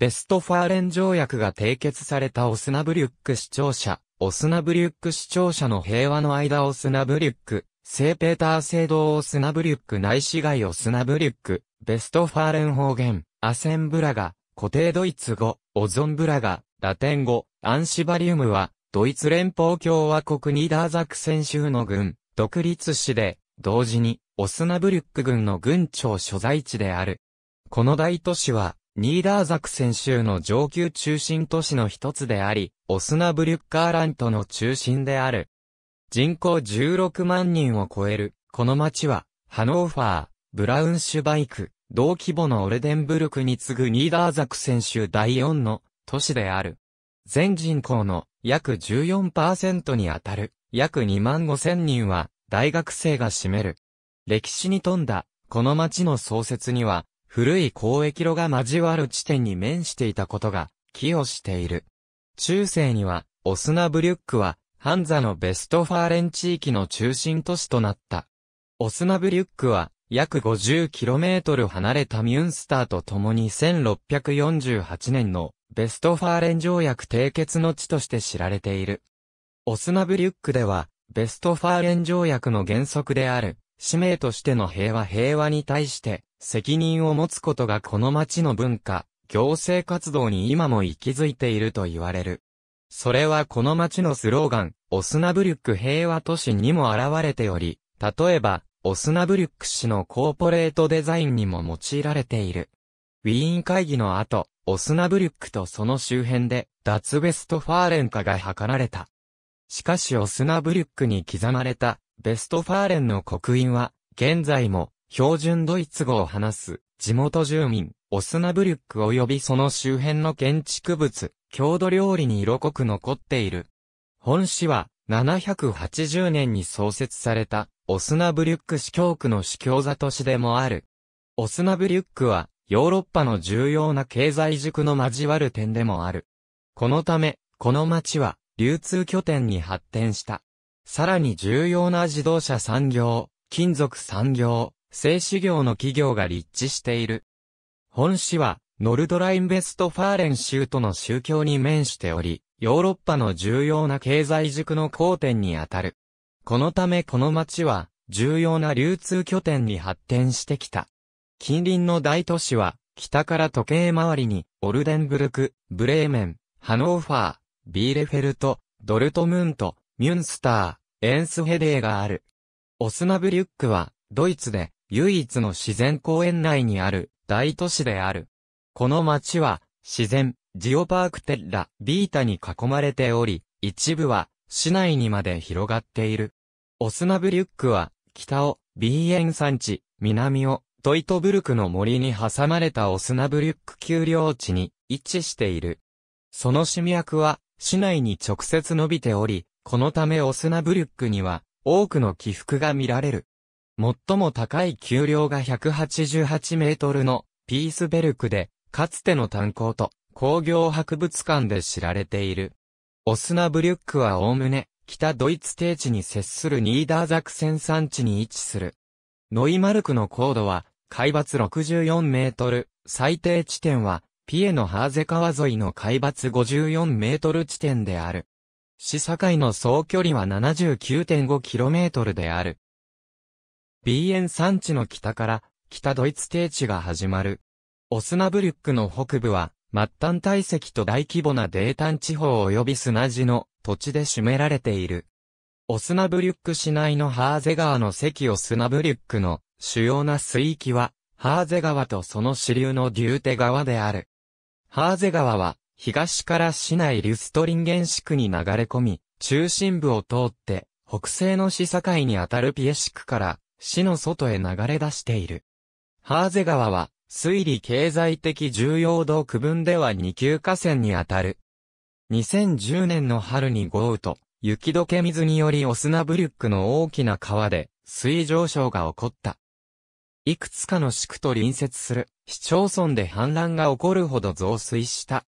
ベストファーレン条約が締結されたオスナブリュック市庁舎、オスナブリュック市庁舎の平和の間オスナブリュック、聖ペーター聖堂オスナブリュック内市街オスナブリュック、ベストファーレン方言、アセンブラが、固定ドイツ語、オゾンブラが、ラテン語、アンシバリウムは、ドイツ連邦共和国ニーダーザクセン州の軍、独立市で、同時に、オスナブリュック軍の軍庁所在地である。この大都市は、ニーダーザク選州の上級中心都市の一つであり、オスナブリュッカーラントの中心である。人口16万人を超える、この町は、ハノーファー、ブラウンシュバイク、同規模のオルデンブルクに次ぐニーダーザク選州第4の都市である。全人口の約14%にあたる約2万5千人は大学生が占める。歴史に富んだこの町の創設には古い交易路が交わる地点に面していたことが、寄与している。中世には、オスナブリュックは、ハンザのベストファーレン地域の中心都市となった。オスナブリュックは、約 50km 離れたミュンスターと共に1648年のベストファーレン条約締結の地として知られている。オスナブリュックでは、ベストファーレン条約の原則である、使命としての平和平和に対して、責任を持つことがこの町の文化、行政活動に今も息づいていると言われる。それはこの町のスローガン、オスナブリュック平和都市にも現れており、例えば、オスナブリュック市のコーポレートデザインにも用いられている。ウィーン会議の後、オスナブリュックとその周辺で、脱ベストファーレン化が図られた。しかしオスナブリュックに刻まれた、ベストファーレンの刻印は、現在も、標準ドイツ語を話す、地元住民、オスナブリュック及びその周辺の建築物、郷土料理に色濃く残っている。本市は、780年に創設された、オスナブリュック市教区の市教座都市でもある。オスナブリュックは、ヨーロッパの重要な経済塾の交わる点でもある。このため、この町は、流通拠点に発展した。さらに重要な自動車産業、金属産業、製紙業の企業が立地している。本市は、ノルドラインベストファーレン州との宗教に面しており、ヨーロッパの重要な経済塾の交点にあたる。このためこの町は、重要な流通拠点に発展してきた。近隣の大都市は、北から時計回りに、オルデンブルク、ブレーメン、ハノーファー、ビーレフェルト、ドルトムント、ミュンスター、エンスヘデーがある。オスナブリュックは、ドイツで、唯一の自然公園内にある大都市である。この町は自然、ジオパークテッラ、ビータに囲まれており、一部は市内にまで広がっている。オスナブリュックは北をビーエン山地、南をトイトブルクの森に挟まれたオスナブリュック丘陵地に位置している。その市脈は市内に直接伸びており、このためオスナブリュックには多くの起伏が見られる。最も高い丘陵が188メートルのピースベルクで、かつての炭鉱と工業博物館で知られている。オスナブリュックはおおむね、北ドイツ低地に接するニーダーザクセン山地に位置する。ノイマルクの高度は、海抜64メートル、最低地点は、ピエのハーゼ川沿いの海抜54メートル地点である。市境の総距離は7 9 5トルである。ビーエン山地の北から、北ドイツ低地が始まる。オスナブリュックの北部は、末端堆積と大規模な泥炭地方及び砂地の土地で占められている。オスナブリュック市内のハーゼ川の関オスナブリュックの主要な水域は、ハーゼ川とその支流のデューテ川である。ハーゼ川は、東から市内リュストリンゲン市区に流れ込み、中心部を通って、北西の市境にあたるピエシ区から、市の外へ流れ出している。ハーゼ川は、推理経済的重要度区分では二級河川にあたる。2010年の春に豪雨と、雪解け水によりオスナブリュックの大きな川で、水上昇が起こった。いくつかの地区と隣接する市町村で氾濫が起こるほど増水した。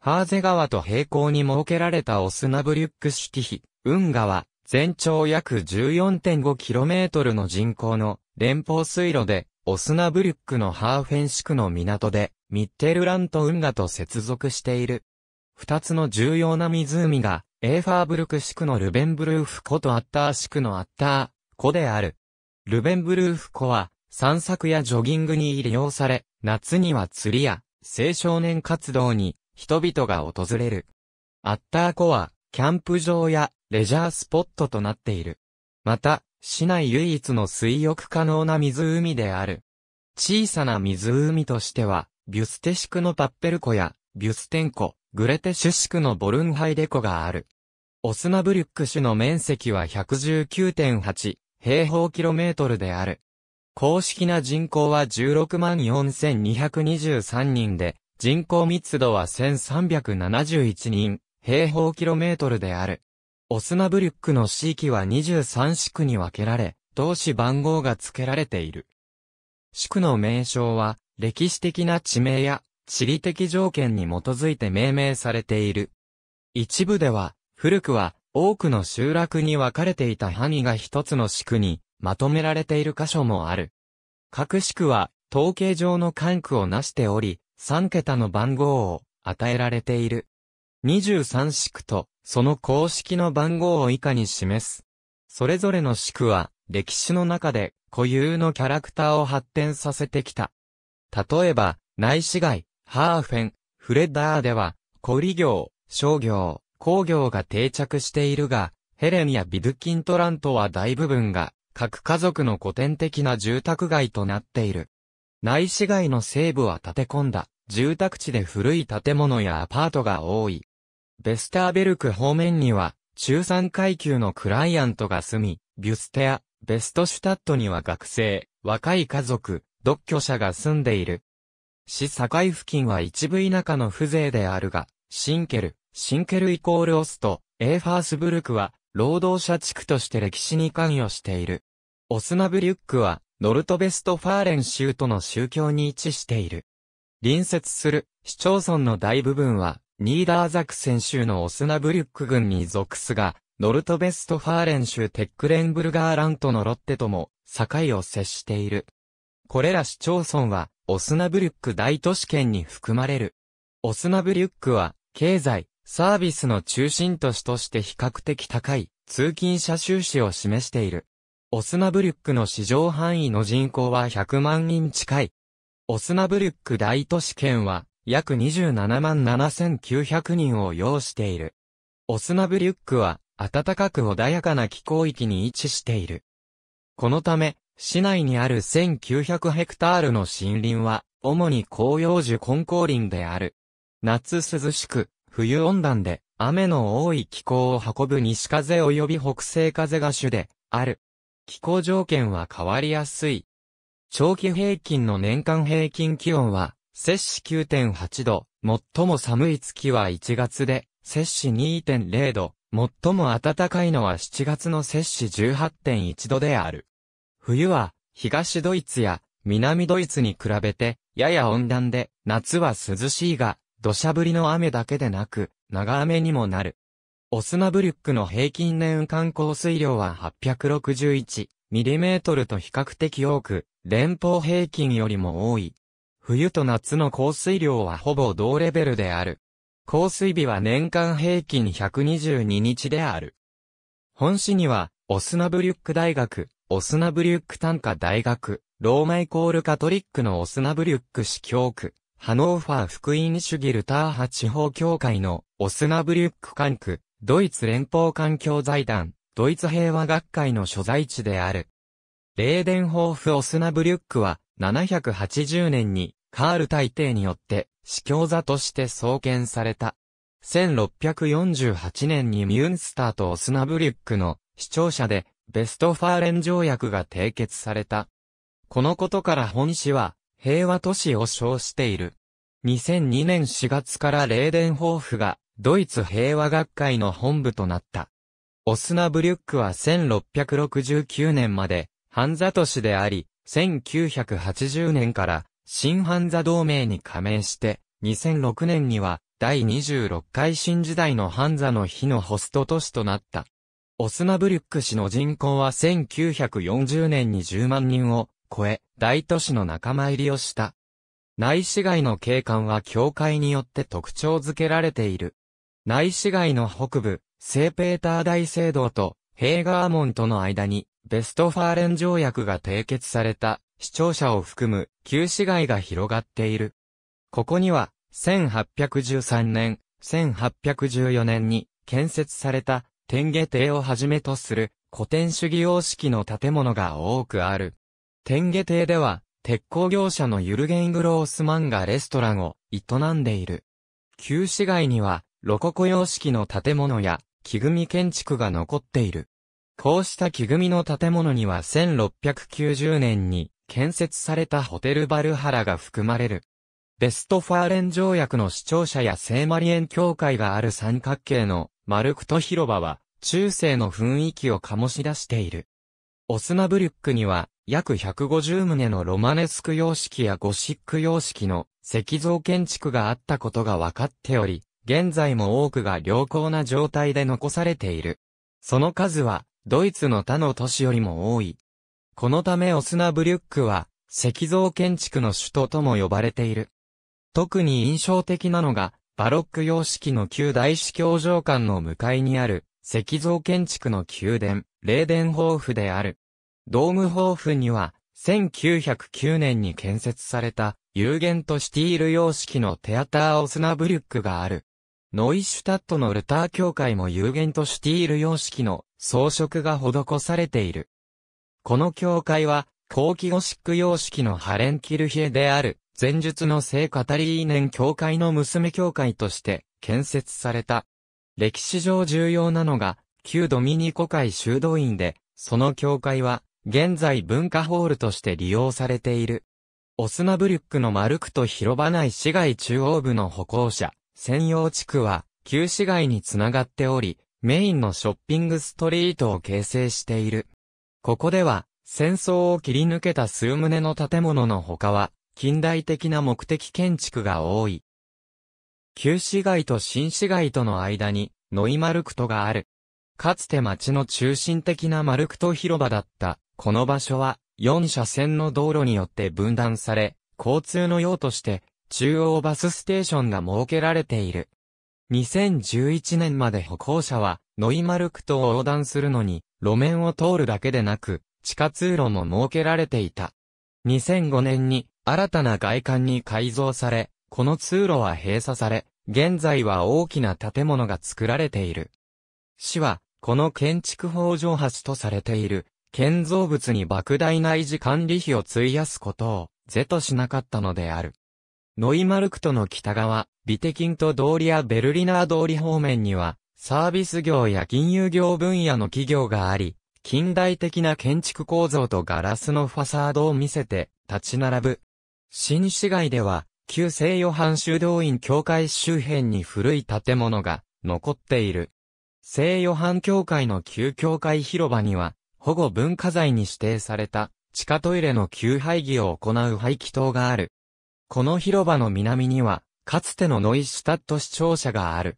ハーゼ川と平行に設けられたオスナブリュック式碑、運河は全長約 14.5km の人口の連邦水路で、オスナブルックのハーフェンシクの港で、ミッテルラント運河と接続している。二つの重要な湖が、エーファーブルククのルベンブルーフ湖とアッタークのアッター湖である。ルベンブルーフ湖は、散策やジョギングに利用され、夏には釣りや、青少年活動に、人々が訪れる。アッター湖は、キャンプ場やレジャースポットとなっている。また、市内唯一の水浴可能な湖である。小さな湖としては、ビュステシクのパッペル湖や、ビュステン湖、グレテシュシクのボルンハイデ湖がある。オスナブリュック市の面積は119.8平方キロメートルである。公式な人口は16万4223人で、人口密度は1371人平方キロメートルである。オスナブリュックの地域は23市区に分けられ、同市番号が付けられている。市区の名称は、歴史的な地名や地理的条件に基づいて命名されている。一部では、古くは多くの集落に分かれていた範囲が一つの市区にまとめられている箇所もある。各市区は統計上の管区をなしており、3桁の番号を与えられている。23市区とその公式の番号を以下に示す。それぞれの宿は、歴史の中で固有のキャラクターを発展させてきた。例えば、内市街、ハーフェン、フレッダーでは、小売業、商業、工業が定着しているが、ヘレンやビドキントラントは大部分が、各家族の古典的な住宅街となっている。内市街の西部は建て込んだ、住宅地で古い建物やアパートが多い。ベスターベルク方面には、中産階級のクライアントが住み、ビュステア、ベストシュタットには学生、若い家族、独居者が住んでいる。市境付近は一部田舎の風情であるが、シンケル、シンケルイコールオスト、エーファースブルクは、労働者地区として歴史に関与している。オスナブリュックは、ノルトベストファーレン州との宗教に位置している。隣接する市町村の大部分は、ニーダーザクセン州のオスナブリュック軍に属すが、ノルトベストファーレン州テックレンブルガーラントのロッテとも境を接している。これら市町村は、オスナブリュック大都市圏に含まれる。オスナブリュックは、経済、サービスの中心都市として比較的高い、通勤者収支を示している。オスナブリュックの市場範囲の人口は100万人近い。オスナブリュック大都市圏は、約27万7900人を要している。オスナブリュックは、暖かく穏やかな気候域に位置している。このため、市内にある1900ヘクタールの森林は、主に紅葉樹根高林である。夏涼しく、冬温暖で、雨の多い気候を運ぶ西風及び北西風が主で、ある。気候条件は変わりやすい。長期平均の年間平均気温は、摂氏9.8度、最も寒い月は1月で、摂氏2.0度、最も暖かいのは7月の摂氏18.1度である。冬は、東ドイツや南ドイツに比べて、やや温暖で、夏は涼しいが、土砂降りの雨だけでなく、長雨にもなる。オスナブルックの平均年間降水量は861ミリメートルと比較的多く、連邦平均よりも多い。冬と夏の降水量はほぼ同レベルである。降水日は年間平均122日である。本市には、オスナブリュック大学、オスナブリュック短科大学、ローマイコールカトリックのオスナブリュック市教区、ハノーファー福音主義ルター派地方協会のオスナブリュック管区、ドイツ連邦環境財団、ドイツ平和学会の所在地である。レーデンホーフ・オスナブリュックは、780年にカール大帝によって、司教座として創建された。1648年にミュンスターとオスナブリュックの視聴者でベストファーレン条約が締結された。このことから本市は平和都市を称している。2002年4月からレーデンホーフがドイツ平和学会の本部となった。オスナブリュックは1669年までハンザ都市であり、1980年から新ハンザ同盟に加盟して、2006年には第26回新時代のハンザの日のホスト都市となった。オスナブリュック市の人口は1940年に10万人を超え、大都市の仲間入りをした。内市街の景観は教会によって特徴づけられている。内市街の北部、聖ペーター大聖堂とヘーガーモンとの間にベストファーレン条約が締結された視聴者を含む旧市街が広がっている。ここには、1813年、1814年に建設された天下亭をはじめとする古典主義様式の建物が多くある。天下亭では、鉄鋼業者のユルゲン・グロースマンがレストランを営んでいる。旧市街には、ロココ様式の建物や、木組建築が残っている。こうした木組の建物には1690年に、建設されたホテルバルハラが含まれる。ベストファーレン条約の視聴者や聖マリエン教会がある三角形のマルクト広場は中世の雰囲気を醸し出している。オスナブリュックには約150棟のロマネスク様式やゴシック様式の石像建築があったことが分かっており、現在も多くが良好な状態で残されている。その数はドイツの他の都市よりも多い。このためオスナブリュックは、石像建築の首都とも呼ばれている。特に印象的なのが、バロック様式の旧大司教場館の向かいにある、石像建築の宮殿、霊殿豊富である。ドーム豊富には、1909年に建設された、有限とシティール様式のテアターオスナブリュックがある。ノイシュタットのルター教会も有限とシティール様式の装飾が施されている。この教会は、後期ゴシック様式のハレンキルヒエである、前述の聖カタリーネン教会の娘教会として建設された。歴史上重要なのが、旧ドミニコ会修道院で、その教会は、現在文化ホールとして利用されている。オスナブリュックのマルクと広場内市街中央部の歩行者、専用地区は、旧市街につながっており、メインのショッピングストリートを形成している。ここでは、戦争を切り抜けた数棟の建物の他は、近代的な目的建築が多い。旧市街と新市街との間に、ノイマルクトがある。かつて町の中心的なマルクト広場だった、この場所は、四車線の道路によって分断され、交通の用として、中央バスステーションが設けられている。2011年まで歩行者は、ノイマルクトを横断するのに、路面を通るだけでなく、地下通路も設けられていた。2005年に新たな外観に改造され、この通路は閉鎖され、現在は大きな建物が作られている。市は、この建築法上発とされている、建造物に莫大な維持管理費を費やすことを、是としなかったのである。ノイマルクトの北側、ビテキント通りやベルリナー通り方面には、サービス業や金融業分野の企業があり、近代的な建築構造とガラスのファサードを見せて立ち並ぶ。新市街では、旧西ヨハン修道院教会周辺に古い建物が残っている。西ヨハン教会の旧教会広場には、保護文化財に指定された地下トイレの旧廃棄を行う廃棄塔がある。この広場の南には、かつてのノイシュタット市庁舎がある。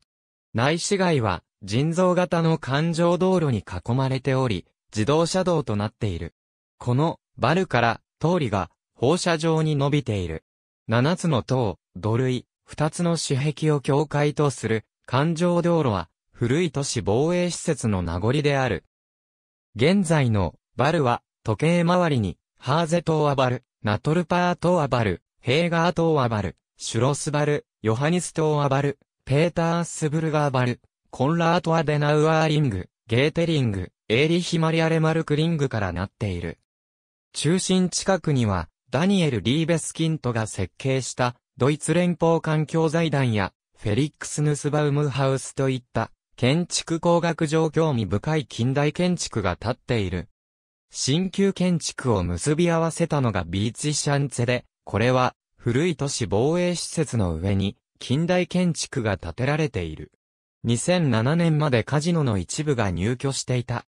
内市街は人造型の環状道路に囲まれており、自動車道となっている。このバルから通りが放射状に伸びている。七つの塔、土塁、二つの市壁を境界とする環状道路は古い都市防衛施設の名残である。現在のバルは時計回りにハーゼ島をバル、ナトルパー島はバル、ヘーガー島をバル、シュロスバル、ヨハニス島をバル、ペータースブルガーバル、コンラート・アデナウアーリング、ゲーテリング、エーリヒ・マリアレ・マルクリングからなっている。中心近くには、ダニエル・リーベスキントが設計した、ドイツ連邦環境財団や、フェリックス・ヌスバウムハウスといった、建築工学上興味深い近代建築が建っている。新旧建築を結び合わせたのがビーチシャンツェで、これは、古い都市防衛施設の上に、近代建築が建てられている。2007年までカジノの一部が入居していた。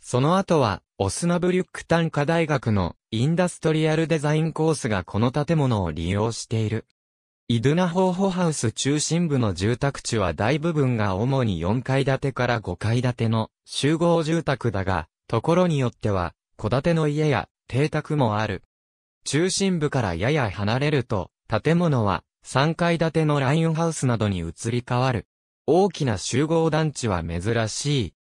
その後は、オスナブリュック短科大学のインダストリアルデザインコースがこの建物を利用している。イドゥナホーホハウス中心部の住宅地は大部分が主に4階建てから5階建ての集合住宅だが、ところによっては、戸建ての家や邸宅もある。中心部からやや離れると、建物は3階建てのラインハウスなどに移り変わる。大きな集合団地は珍しい。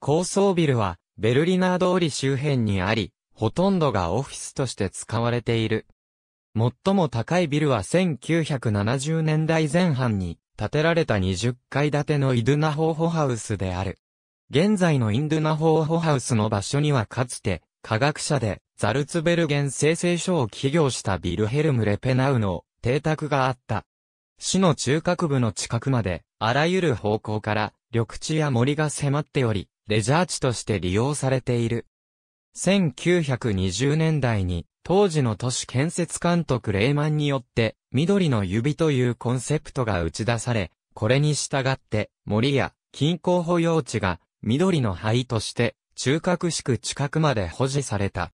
高層ビルはベルリナー通り周辺にあり、ほとんどがオフィスとして使われている。最も高いビルは1970年代前半に建てられた20階建てのイドゥナホーホハウスである。現在のインドゥナホーホハウスの場所にはかつて科学者でザルツベルゲン生成所を起業したビルヘルム・レペナウの邸宅があった。市の中核部の近くまで、あらゆる方向から、緑地や森が迫っており、レジャー地として利用されている。1920年代に、当時の都市建設監督レーマンによって、緑の指というコンセプトが打ち出され、これに従って森や近郊保養地が緑の灰として中核市区近くまで保持された。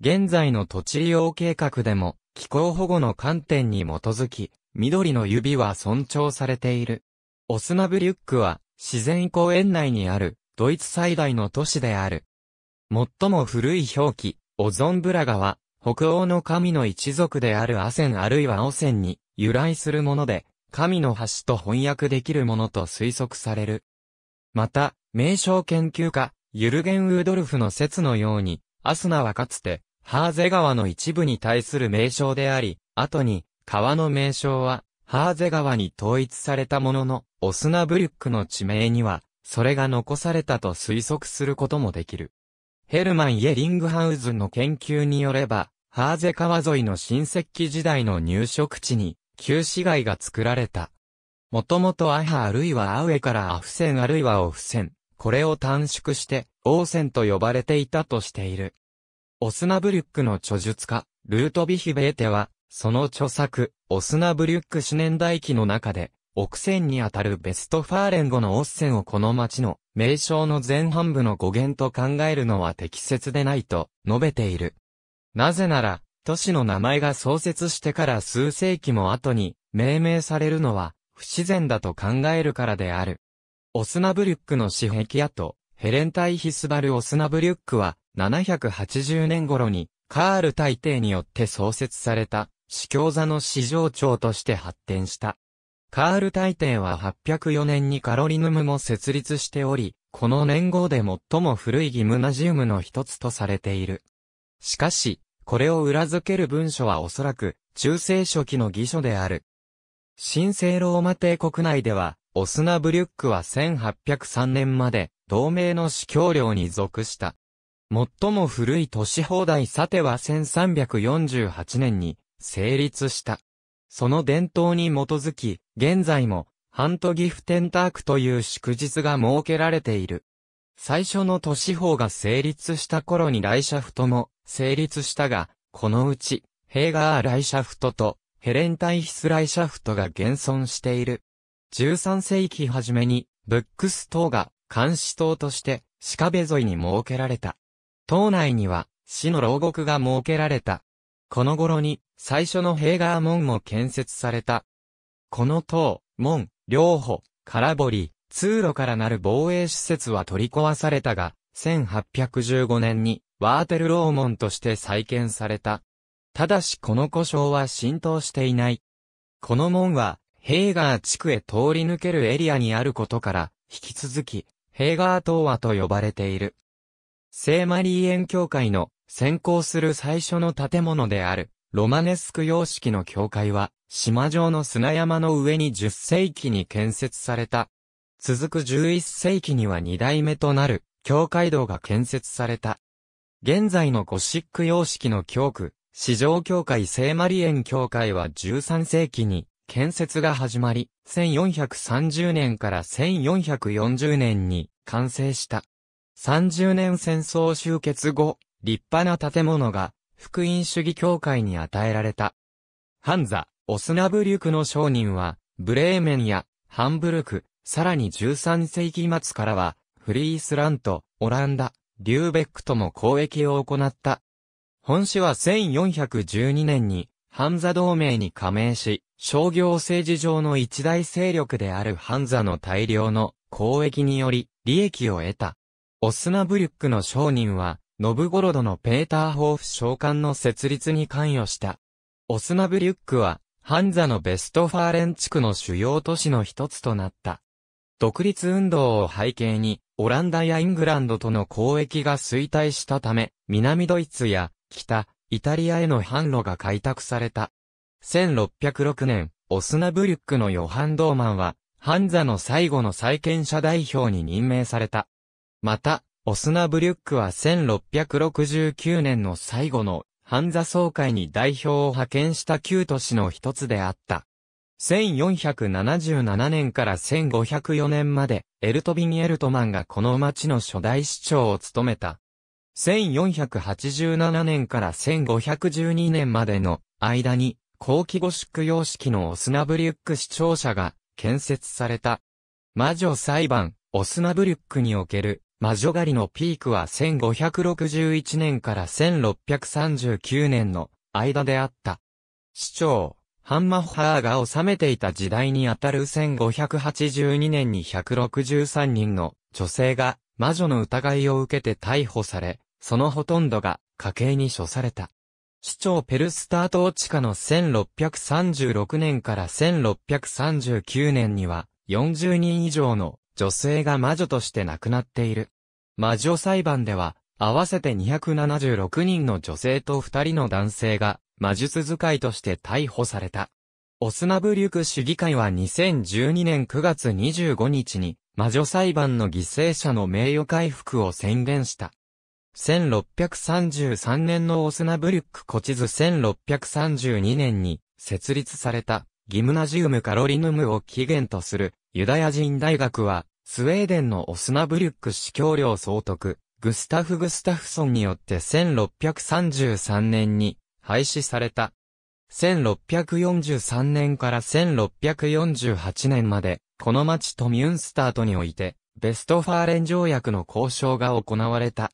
現在の土地利用計画でも気候保護の観点に基づき、緑の指は尊重されている。オスナブリュックは自然公園内にあるドイツ最大の都市である。最も古い表記、オゾンブラガは北欧の神の一族であるアセンあるいはオセンに由来するもので、神の橋と翻訳できるものと推測される。また、名称研究家、ユルゲン・ウードルフの説のように、アスナはかつて、ハーゼ川の一部に対する名称であり、後に、川の名称は、ハーゼ川に統一されたものの、オスナブリュックの地名には、それが残されたと推測することもできる。ヘルマン・イェリングハウズの研究によれば、ハーゼ川沿いの新石器時代の入植地に、旧市街が作られた。もともとアハあるいはアウエからアフセンあるいはオフセン、これを短縮して、オーセンと呼ばれていたとしている。オスナブリュックの著述家、ルートビヒベーテは、その著作、オスナブリュック四年代記の中で、奥船にあたるベストファーレン語のオッセンをこの町の名称の前半部の語源と考えるのは適切でないと述べている。なぜなら、都市の名前が創設してから数世紀も後に命名されるのは不自然だと考えるからである。オスナブリュックの私壁屋とヘレンタイヒスバル・オスナブリュックは780年頃に、カール大帝によって創設された、司教座の市場長として発展した。カール大帝は804年にカロリヌムも設立しており、この年号で最も古いギムナジウムの一つとされている。しかし、これを裏付ける文書はおそらく、中世初期の義書である。神聖ローマ帝国内では、オスナブリュックは1803年まで、同盟の司教領に属した。最も古い都市放題さては1348年に成立した。その伝統に基づき、現在も、ハントギフテンタークという祝日が設けられている。最初の都市法が成立した頃にライシャフトも成立したが、このうち、ヘーガーライシャフトとヘレンタイヒスライシャフトが現存している。13世紀初めに、ブックス島が監視島として、シカベ沿いに設けられた。島内には、市の牢獄が設けられた。この頃に、最初のヘーガー門も建設された。この塔、門、両歩、空堀、通路からなる防衛施設は取り壊されたが、1815年に、ワーテルロー門として再建された。ただしこの故障は浸透していない。この門は、ヘーガー地区へ通り抜けるエリアにあることから、引き続き、ヘーガー島和と呼ばれている。聖マリー園教会の先行する最初の建物である、ロマネスク様式の教会は、島上の砂山の上に10世紀に建設された。続く11世紀には2代目となる、教会堂が建設された。現在のゴシック様式の教区、市場教会聖マリエン教会は13世紀に建設が始まり、1430年から1440年に完成した。30年戦争終結後、立派な建物が、福音主義教会に与えられた。ハンザ、オスナブリュクの商人は、ブレーメンや、ハンブルク、さらに13世紀末からは、フリースラント、オランダ、リューベックとも交易を行った。本市は1412年に、ハンザ同盟に加盟し、商業政治上の一大勢力であるハンザの大量の交易により利益を得た。オスナブリュックの商人は、ノブゴロドのペーター・ホーフ召喚の設立に関与した。オスナブリュックは、ハンザのベストファーレン地区の主要都市の一つとなった。独立運動を背景に、オランダやイングランドとの交易が衰退したため、南ドイツや北、イタリアへの販路が開拓された。1606年、オスナブリュックのヨハン・ドーマンは、ハンザの最後の債権者代表に任命された。また、オスナブリュックは1669年の最後の、ハンザ総会に代表を派遣した旧都市の一つであった。1477年から1504年まで、エルトビン・エルトマンがこの町の初代市長を務めた。1487年から1512年までの間に、後期ゴシック様式のオスナブリュック市庁舎が建設された。魔女裁判、オスナブリュックにおける魔女狩りのピークは1561年から1639年の間であった。市長、ハンマッハーが治めていた時代にあたる1582年に163人の女性が魔女の疑いを受けて逮捕され、そのほとんどが家計に処された。市長ペルスタート地下の1636年から1639年には40人以上の女性が魔女として亡くなっている。魔女裁判では、合わせて276人の女性と2人の男性が、魔術使いとして逮捕された。オスナブリュク市議会は2012年9月25日に、魔女裁判の犠牲者の名誉回復を宣言した。1633年のオスナブリュック古地図1632年に設立されたギムナジウムカロリヌムを起源とする、ユダヤ人大学は、スウェーデンのオスナブリュック司教領総督、グスタフ・グスタフソンによって1633年に廃止された。1643年から1648年まで、この町とミュンスタートにおいて、ベストファーレン条約の交渉が行われた。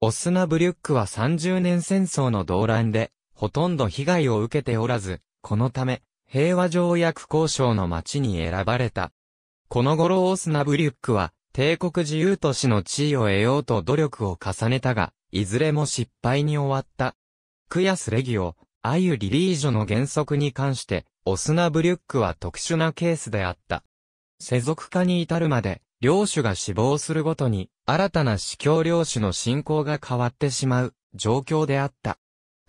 オスナブリュックは30年戦争の動乱で、ほとんど被害を受けておらず、このため、平和条約交渉の町に選ばれた。この頃オースナブリュックは、帝国自由都市の地位を得ようと努力を重ねたが、いずれも失敗に終わった。クヤスレギオ、アユリリージョの原則に関して、オスナブリュックは特殊なケースであった。世俗化に至るまで、領主が死亡するごとに、新たな司教領主の信仰が変わってしまう、状況であった。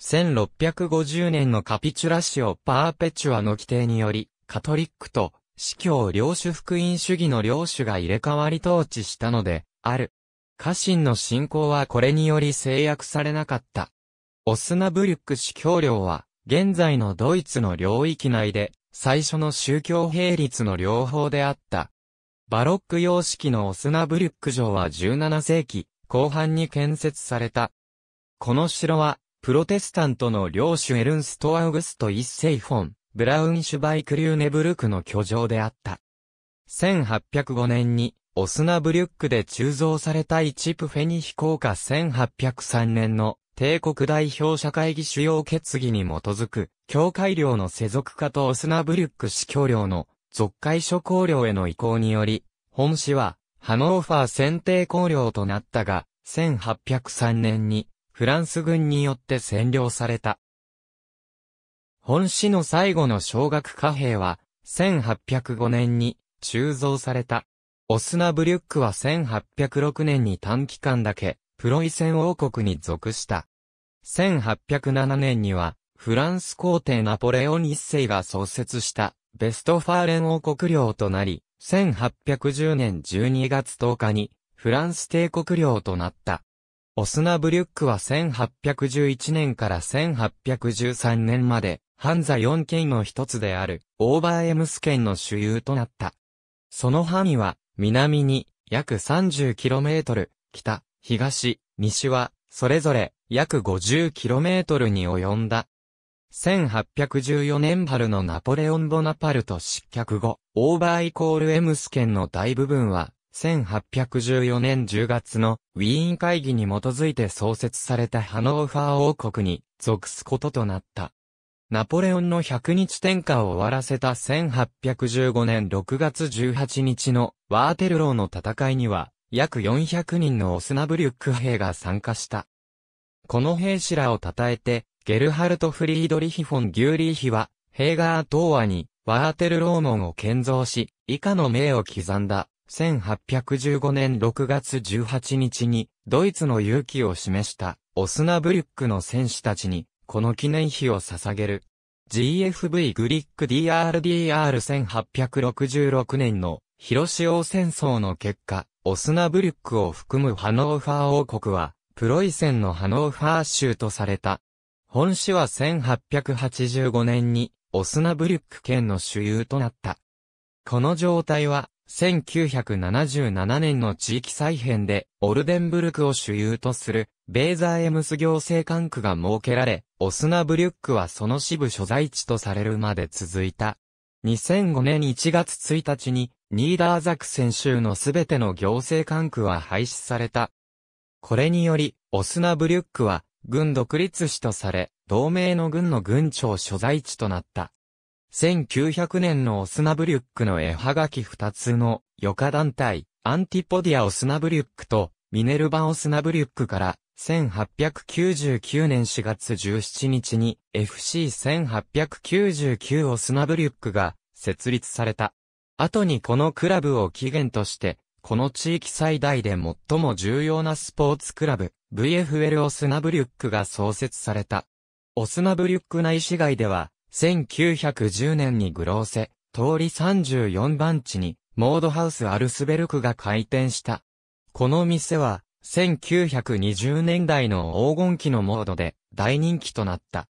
1650年のカピチュラシオ・パーペチュアの規定により、カトリックと、司教領主福音主義の領主が入れ替わり統治したので、ある。家臣の信仰はこれにより制約されなかった。オスナブリュック司教領は、現在のドイツの領域内で、最初の宗教並立の両方であった。バロック様式のオスナブリュック城は17世紀後半に建設された。この城はプロテスタントの領主エルンスト・アウグスト一世フォン、ブラウンシュバイクリューネブルクの居城であった。1805年に、オスナブリュックで鋳造された一プフェニ飛行下1803年の帝国代表社会議主要決議に基づく、教会領の世俗化とオスナブリュック司教領の属会諸公領への移行により、本市はハノーファー選定公領となったが、1803年にフランス軍によって占領された。本市の最後の小学貨幣は、1805年に鋳造された。オスナブリュックは1806年に短期間だけ、プロイセン王国に属した。1807年には、フランス皇帝ナポレオン一世が創設したベストファーレン王国領となり、1810年12月10日にフランス帝国領となった。オスナブリュックは1811年から1813年まで、ハンザ4県の一つである、オーバーエムス県の主流となった。その範囲は、南に約 30km、北、東、西は、それぞれ約 50km に及んだ。1814年春のナポレオン・ボナパルト失脚後、オーバーイコールエムス県の大部分は1814年10月のウィーン会議に基づいて創設されたハノーファー王国に属すこととなった。ナポレオンの100日天下を終わらせた1815年6月18日のワーテルローの戦いには約400人のオスナブリュック兵が参加した。この兵士らを称えて、ゲルハルト・フリードリヒ・フォン・ギューリーヒは、ヘーガー・ー亜に、ワーテルローモンを建造し、以下の名を刻んだ。1815年6月18日に、ドイツの勇気を示した、オスナブリュックの戦士たちに、この記念碑を捧げる。GFV グリック DRDR1866 年の、広潮戦争の結果、オスナブリュックを含むハノーファー王国は、プロイセンのハノーファー州とされた。本市は1885年に、オスナブリュック県の主流となった。この状態は、1977年の地域再編で、オルデンブルクを主流とする、ベーザーエムス行政管区が設けられ、オスナブリュックはその支部所在地とされるまで続いた。2005年1月1日に、ニーダーザクセン州のすべての行政管区は廃止された。これにより、オスナブリュックは、軍独立市とされ、同盟の軍の軍庁所在地となった。1900年のオスナブリュックの絵はがき2つの余暇団体、アンティポディア・オスナブリュックとミネルバ・オスナブリュックから1899年4月17日に FC1899 オスナブリュックが設立された。後にこのクラブを起源として、この地域最大で最も重要なスポーツクラブ、VFL オスナブリュックが創設された。オスナブリュック内市街では、1910年にグローセ、通り34番地に、モードハウスアルスベルクが開店した。この店は、1920年代の黄金期のモードで大人気となった。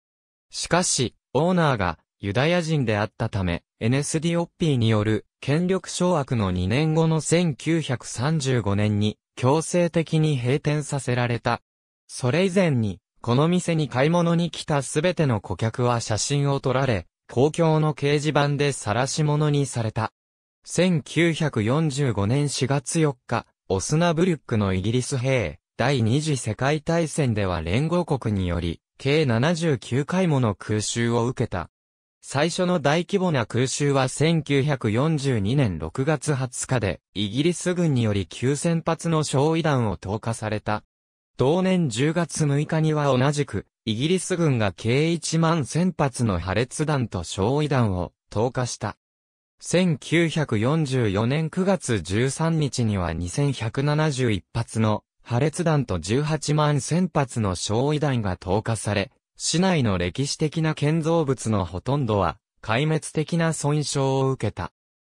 しかし、オーナーがユダヤ人であったため、NSD オッピーによる権力掌握の2年後の1935年に強制的に閉店させられた。それ以前にこの店に買い物に来たすべての顧客は写真を撮られ、公共の掲示板で晒し物にされた。1945年4月4日、オスナブルックのイギリス兵、第二次世界大戦では連合国により、計79回もの空襲を受けた。最初の大規模な空襲は1942年6月20日で、イギリス軍により9000発の焼夷弾を投下された。同年10月6日には同じく、イギリス軍が計1万1000発の破裂弾と焼夷弾を投下した。1944年9月13日には2171発の破裂弾と18万1000発の焼夷弾が投下され、市内の歴史的な建造物のほとんどは壊滅的な損傷を受けた。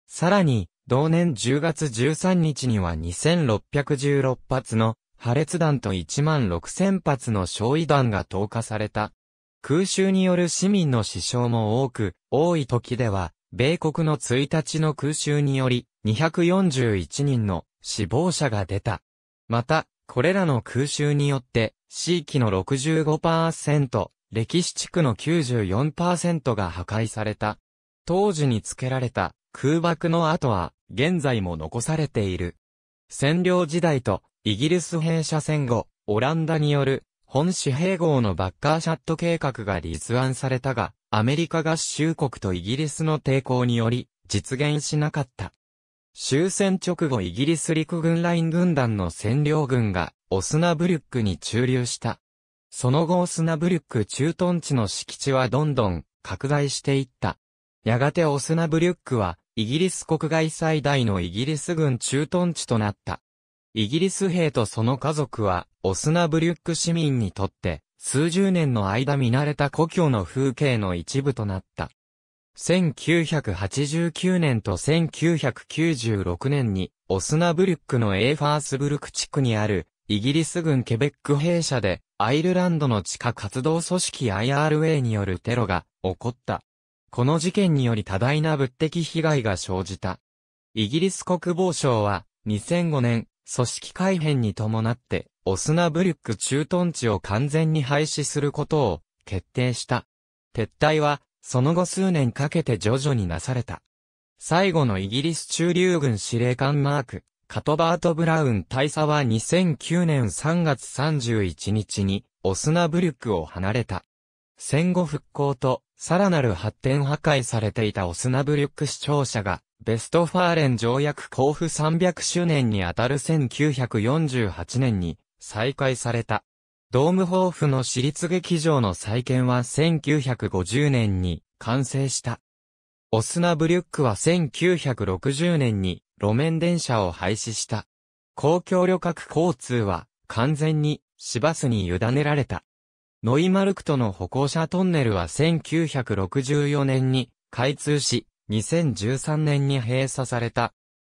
さらに、同年10月13日には2616発の破裂弾と1万6000発の焼夷弾が投下された。空襲による市民の死傷も多く、多い時では、米国の1日の空襲により、241人の死亡者が出た。また、これらの空襲によって、地域の65%、歴史地区の94%が破壊された。当時につけられた空爆の跡は、現在も残されている。占領時代とイギリス兵舎戦後、オランダによる本市併合のバッカーシャット計画が立案されたが、アメリカ合衆国とイギリスの抵抗により実現しなかった。終戦直後イギリス陸軍ライン軍団の占領軍がオスナブルックに駐留した。その後オスナブルック駐屯地の敷地はどんどん拡大していった。やがてオスナブリュックはイギリス国外最大のイギリス軍駐屯地となった。イギリス兵とその家族は、オスナブリュック市民にとって、数十年の間見慣れた故郷の風景の一部となった。1989年と1996年に、オスナブルックのエーファースブルク地区にある、イギリス軍ケベック兵舎で、アイルランドの地下活動組織 IRA によるテロが起こった。この事件により多大な物的被害が生じた。イギリス国防省は、2005年、組織改変に伴って、オスナブルック駐屯地を完全に廃止することを決定した。撤退は、その後数年かけて徐々になされた。最後のイギリス中流軍司令官マーク、カトバート・ブラウン大佐は2009年3月31日に、オスナブルックを離れた。戦後復興とさらなる発展破壊されていたオスナブリュック市庁舎が、ベストファーレン条約交付300周年にあたる1948年に再開された。ドームホーフの私立劇場の再建は1950年に完成した。オスナブリュックは1960年に路面電車を廃止した。公共旅客交通は完全に市バスに委ねられた。ノイマルクトの歩行者トンネルは1964年に開通し、2013年に閉鎖された。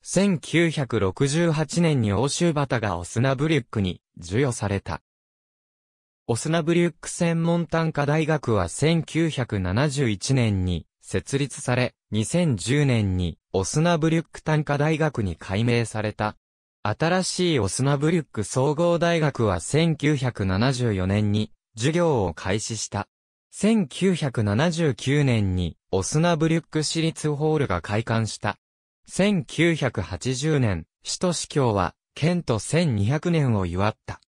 1968年に欧州旗がオスナブリュックに授与された。オスナブリュック専門単科大学は1971年に設立され、2010年にオスナブリュック単科大学に改名された。新しいオスナブリュック総合大学は1974年に授業を開始した。1979年にオスナブリュック市立ホールが開館した。1980年、首都市教は、県と1200年を祝った。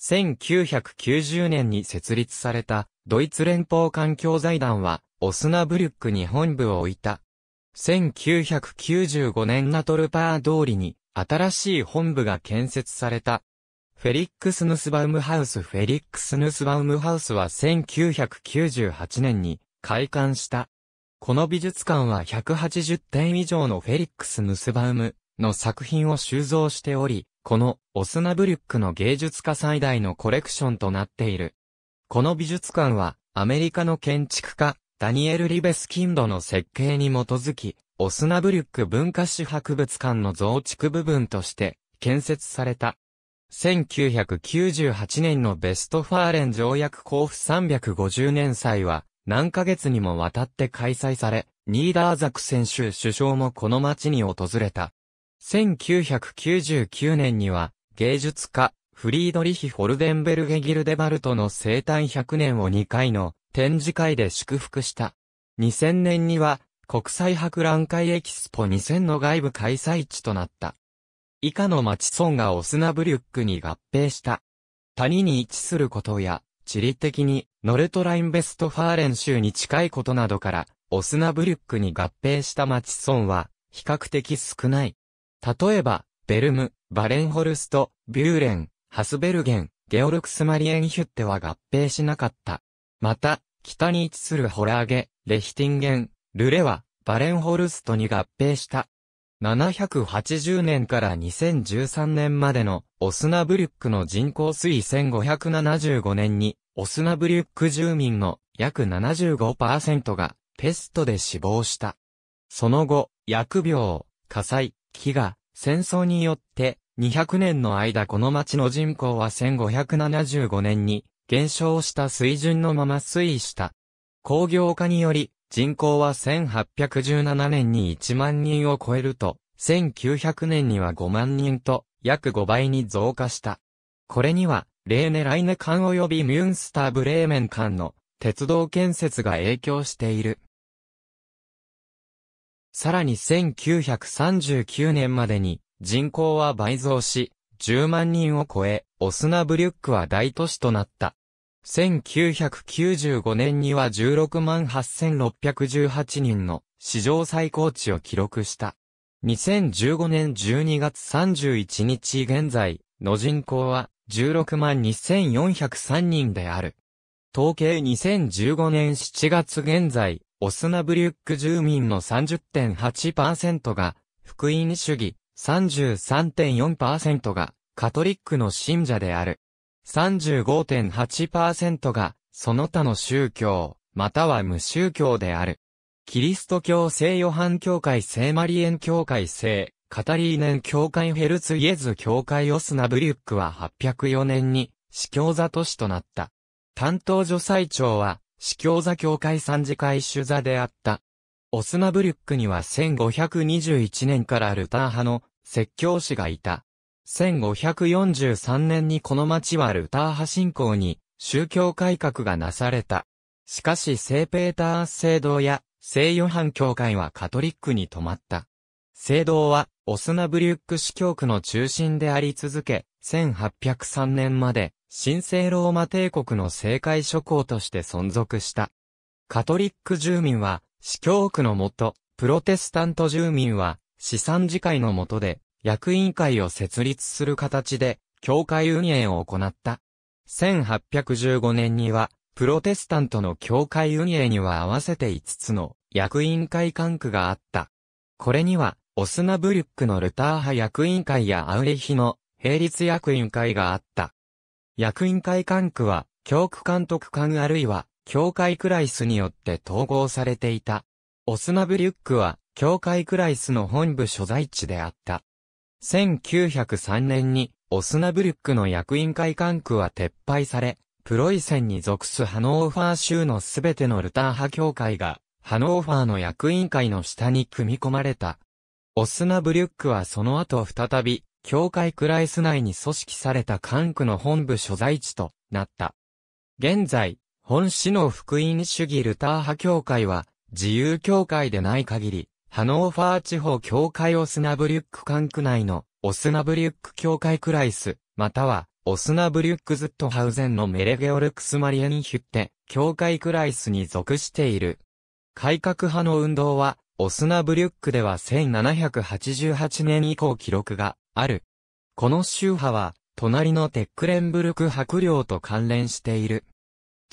1990年に設立された、ドイツ連邦環境財団は、オスナブリュックに本部を置いた。1995年ナトルパー通りに、新しい本部が建設された。フェリックス・ヌスバウムハウスフェリックス・ヌスバウムハウスは1998年に開館した。この美術館は180点以上のフェリックス・ヌスバウムの作品を収蔵しており、このオスナブリュックの芸術家最大のコレクションとなっている。この美術館はアメリカの建築家ダニエル・リベス・キンドの設計に基づき、オスナブリュック文化史博物館の増築部分として建設された。1998年のベストファーレン条約交付350年祭は、何ヶ月にもわたって開催され、ニーダーザク選手首相もこの町に訪れた。1999年には、芸術家、フリードリヒ・ホルデンベルゲ・ギルデバルトの生誕100年を2回の展示会で祝福した。2000年には、国際博覧会エキスポ2000の外部開催地となった。以下の町村がオスナブリュックに合併した。谷に位置することや、地理的にノルトラインベストファーレン州に近いことなどから、オスナブリュックに合併した町村は比較的少ない。例えば、ベルム、バレンホルスト、ビューレン、ハスベルゲン、ゲオルクスマリエンヒュッテは合併しなかった。また、北に位置するホラーゲ、レヒティンゲン、ルレは、バレンホルストに合併した。780年から2013年までのオスナブリュックの人口推移1575年にオスナブリュック住民の約75%がペストで死亡した。その後、薬病、火災、飢餓、戦争によって200年の間この町の人口は1575年に減少した水準のまま推移した。工業化により人口は1817年に1万人を超えると、1900年には5万人と、約5倍に増加した。これには、レーネ・ライネ間及びミュンスター・ブレーメン間の鉄道建設が影響している。さらに1939年までに人口は倍増し、10万人を超え、オスナブリュックは大都市となった。1995年には16万8618人の史上最高値を記録した。2015年12月31日現在の人口は16万2403人である。統計2015年7月現在、オスナブリュック住民の30.8%が福音主義、33.4%がカトリックの信者である。35.8%が、その他の宗教、または無宗教である。キリスト教聖ヨハン教会聖マリエン教会聖、カタリーネン教会ヘルツイエズ教会オスナブリュックは804年に、司教座都市となった。担当助祭長は、司教座教会参事会主座であった。オスナブリュックには1521年からルター派の説教師がいた。1543年にこの町はルター派信仰に宗教改革がなされた。しかし聖ペーター聖堂や聖ヨハン教会はカトリックに止まった。聖堂はオスナブリュック司教区の中心であり続け、1803年まで神聖ローマ帝国の政界諸公として存続した。カトリック住民は司教区のもと、プロテスタント住民は資産自会のもとで役員会を設立する形で、教会運営を行った。1815年には、プロテスタントの教会運営には合わせて5つの役員会管区があった。これには、オスナブリュックのルター派役員会やアウレヒの並立役員会があった。役員会管区は、教区監督官あるいは、教会クライスによって統合されていた。オスナブリュックは、教会クライスの本部所在地であった。1903年に、オスナブルックの役員会管区は撤廃され、プロイセンに属すハノーファー州のすべてのルター派協会が、ハノーファーの役員会の下に組み込まれた。オスナブリュックはその後再び、教会クライス内に組織された管区の本部所在地となった。現在、本市の福音主義ルター派教会は、自由教会でない限り、ハノーファー地方教会オスナブリュック管区内のオスナブリュック教会クライス、またはオスナブリュックズットハウゼンのメレゲオルクスマリエンヒュッテ、教会クライスに属している。改革派の運動は、オスナブリュックでは1788年以降記録がある。この宗派は、隣のテックレンブルク白領と関連している。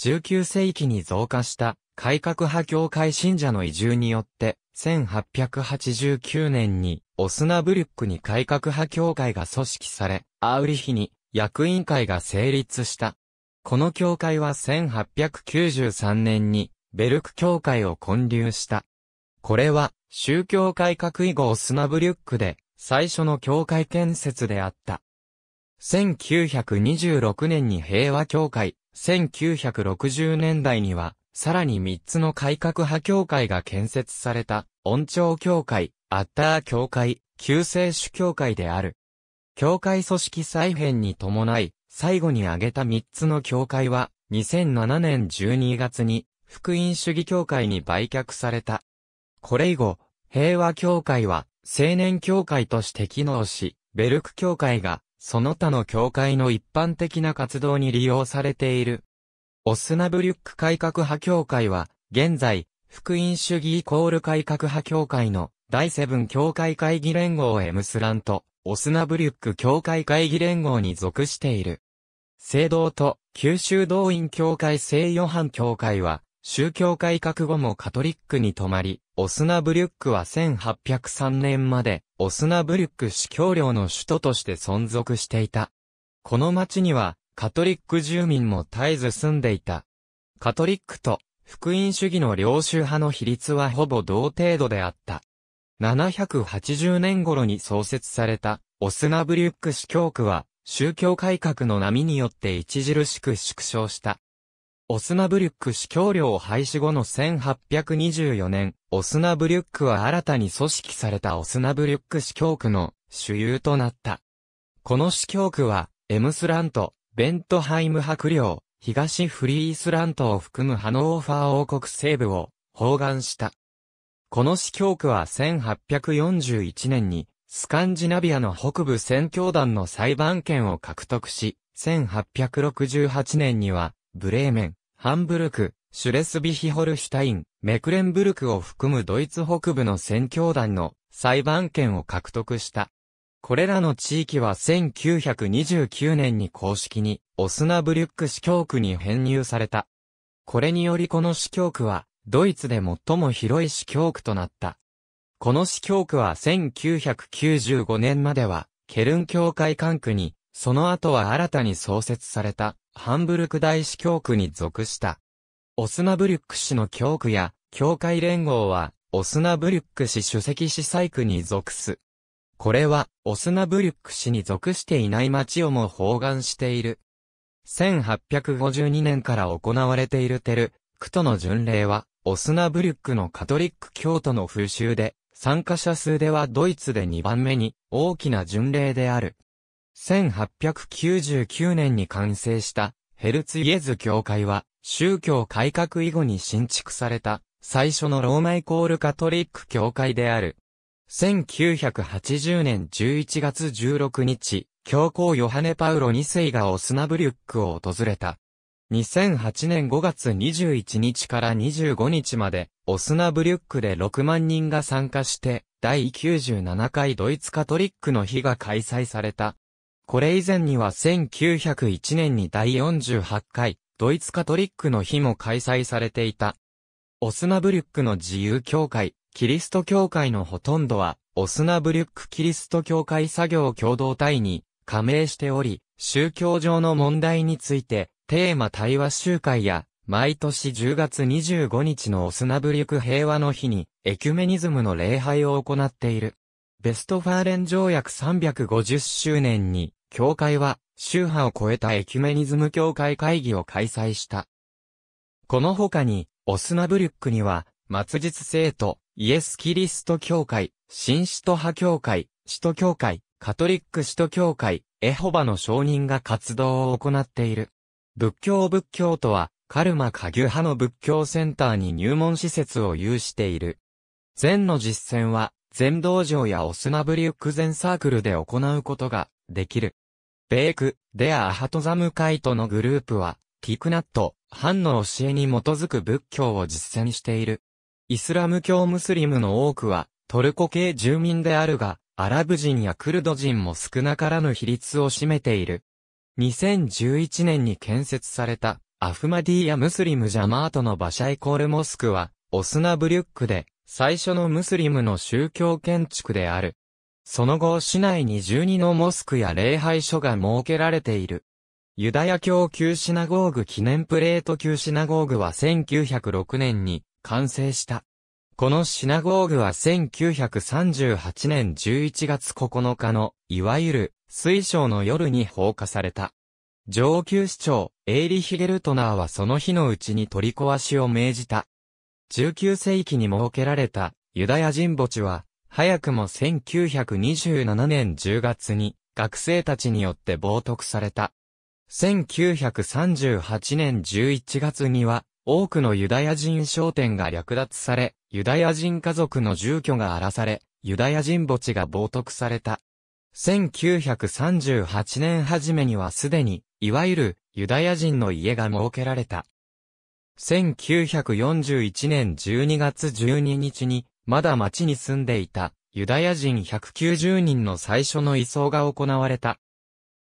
19世紀に増加した改革派教会信者の移住によって、1889年に、オスナブリュックに改革派教会が組織され、アウリヒに役員会が成立した。この教会は1893年に、ベルク教会を建立した。これは、宗教改革以後オスナブリュックで、最初の教会建設であった。1926年に平和教会、1960年代にはさらに3つの改革派教会が建設された、恩調教会、アッター教会、救世主教会である。教会組織再編に伴い、最後に挙げた3つの教会は、2007年12月に、福音主義教会に売却された。これ以後、平和教会は、青年教会として機能し、ベルク教会が、その他の教会の一般的な活動に利用されている。オスナブリュック改革派協会は、現在、福音主義イコール改革派協会の第セブン協会会議連合エムスランと、オスナブリュック協会会議連合に属している。聖堂と九州動員協会聖ヨハン協会は、宗教改革後もカトリックに泊まり、オスナブリュックは1803年まで、オスナブリュック司教領の首都として存続していた。この町には、カトリック住民も絶えず住んでいた。カトリックと福音主義の領主派の比率はほぼ同程度であった。780年頃に創設されたオスナブリュック司教区は宗教改革の波によって著しく縮小した。オスナブリュック司教領廃止後の1824年、オスナブリュックは新たに組織されたオスナブリュック司教区の主有となった。この司教区は、エムスラント、ベントハイム伯領、東フリースラントを含むハノーファー王国西部を包含した。この司教区は1841年にスカンジナビアの北部宣教団の裁判権を獲得し、1868年にはブレーメン、ハンブルク、シュレスビヒホルシュタイン、メクレンブルクを含むドイツ北部の宣教団の裁判権を獲得した。これらの地域は1929年に公式にオスナブリュック市教区に編入された。これによりこの市教区はドイツで最も広い市教区となった。この市教区は1995年まではケルン教会管区に、その後は新たに創設されたハンブルク大市教区に属した。オスナブリュック市の教区や教会連合はオスナブリュック市主席市祭区に属す。これは、オスナブリュック市に属していない町をも包含している。1852年から行われているテル、クトの巡礼は、オスナブリュックのカトリック教徒の風習で、参加者数ではドイツで2番目に大きな巡礼である。1899年に完成したヘルツイエズ教会は宗教改革以後に新築された最初のローマイコールカトリック教会である。1980年11月16日、教皇ヨハネ・パウロ2世がオスナブリュックを訪れた。2008年5月21日から25日まで、オスナブリュックで6万人が参加して、第97回ドイツカトリックの日が開催された。これ以前には1901年に第48回、ドイツカトリックの日も開催されていた。オスナブリュックの自由協会、キリスト教会のほとんどは、オスナブリュックキリスト教会作業共同体に加盟しており、宗教上の問題について、テーマ対話集会や、毎年10月25日のオスナブリュク平和の日に、エキュメニズムの礼拝を行っている。ベストファーレン条約350周年に、教会は、宗派を超えたエキュメニズム教会会議を開催した。この他に、オスナブリュックには、末日生徒、イエス・キリスト教会、新使徒派教会、使徒教会、カトリック使徒教会、エホバの承人が活動を行っている。仏教仏教とは、カルマカギュ派の仏教センターに入門施設を有している。禅の実践は、禅道場やオスナブリュック禅サークルで行うことができる。ベーク、デア・アハトザムカイトのグループは、ティクナット、ハンの教えに基づく仏教を実践している。イスラム教ムスリムの多くは、トルコ系住民であるが、アラブ人やクルド人も少なからぬ比率を占めている。2011年に建設された、アフマディやムスリムジャマートのバシャイコールモスクは、オスナブリュックで、最初のムスリムの宗教建築である。その後、市内に12のモスクや礼拝所が設けられている。ユダヤ教旧シナゴーグ記念プレート旧シナゴーグは1906年に完成した。このシナゴーグは1938年11月9日の、いわゆる、水晶の夜に放火された。上級市長、エイリヒ・ゲルトナーはその日のうちに取り壊しを命じた。19世紀に設けられたユダヤ人墓地は、早くも1927年10月に学生たちによって冒涜された。1938年11月には、多くのユダヤ人商店が略奪され、ユダヤ人家族の住居が荒らされ、ユダヤ人墓地が冒涜された。1938年初めにはすでに、いわゆるユダヤ人の家が設けられた。1941年12月12日に、まだ町に住んでいたユダヤ人190人の最初の移送が行われた。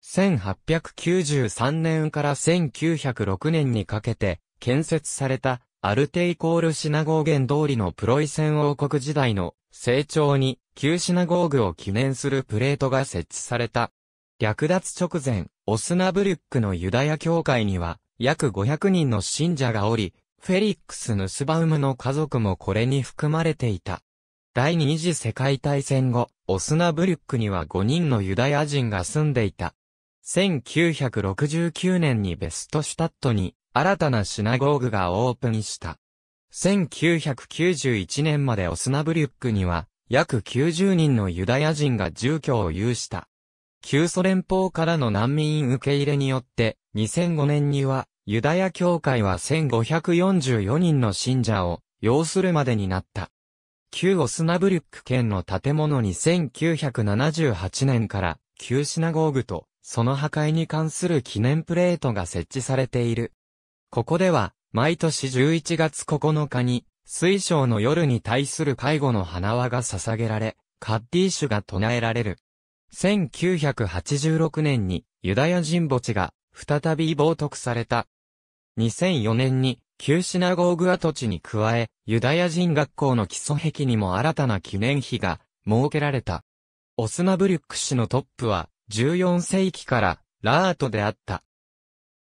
1893年から1906年にかけて、建設された、アルテイコールシナゴーゲン通りのプロイセン王国時代の成長に、旧シナゴーグを記念するプレートが設置された。略奪直前、オスナブルックのユダヤ教会には、約500人の信者がおり、フェリックス・ヌスバウムの家族もこれに含まれていた。第二次世界大戦後、オスナブルックには5人のユダヤ人が住んでいた。1969年にベストシュタットに新たなシナゴーグがオープンした。1991年までオスナブリュックには約90人のユダヤ人が住居を有した。旧ソ連邦からの難民受け入れによって2005年にはユダヤ教会は1544人の信者を要するまでになった。旧オスナブリュック県の建物に1978年から旧シナゴーグとその破壊に関する記念プレートが設置されている。ここでは、毎年11月9日に、水晶の夜に対する介護の花輪が捧げられ、カッディーシュが唱えられる。1986年にユダヤ人墓地が再び冒涜された。2004年に旧シナゴーグ跡地に加え、ユダヤ人学校の基礎壁にも新たな記念碑が設けられた。オスナブリュック氏のトップは14世紀からラートであった。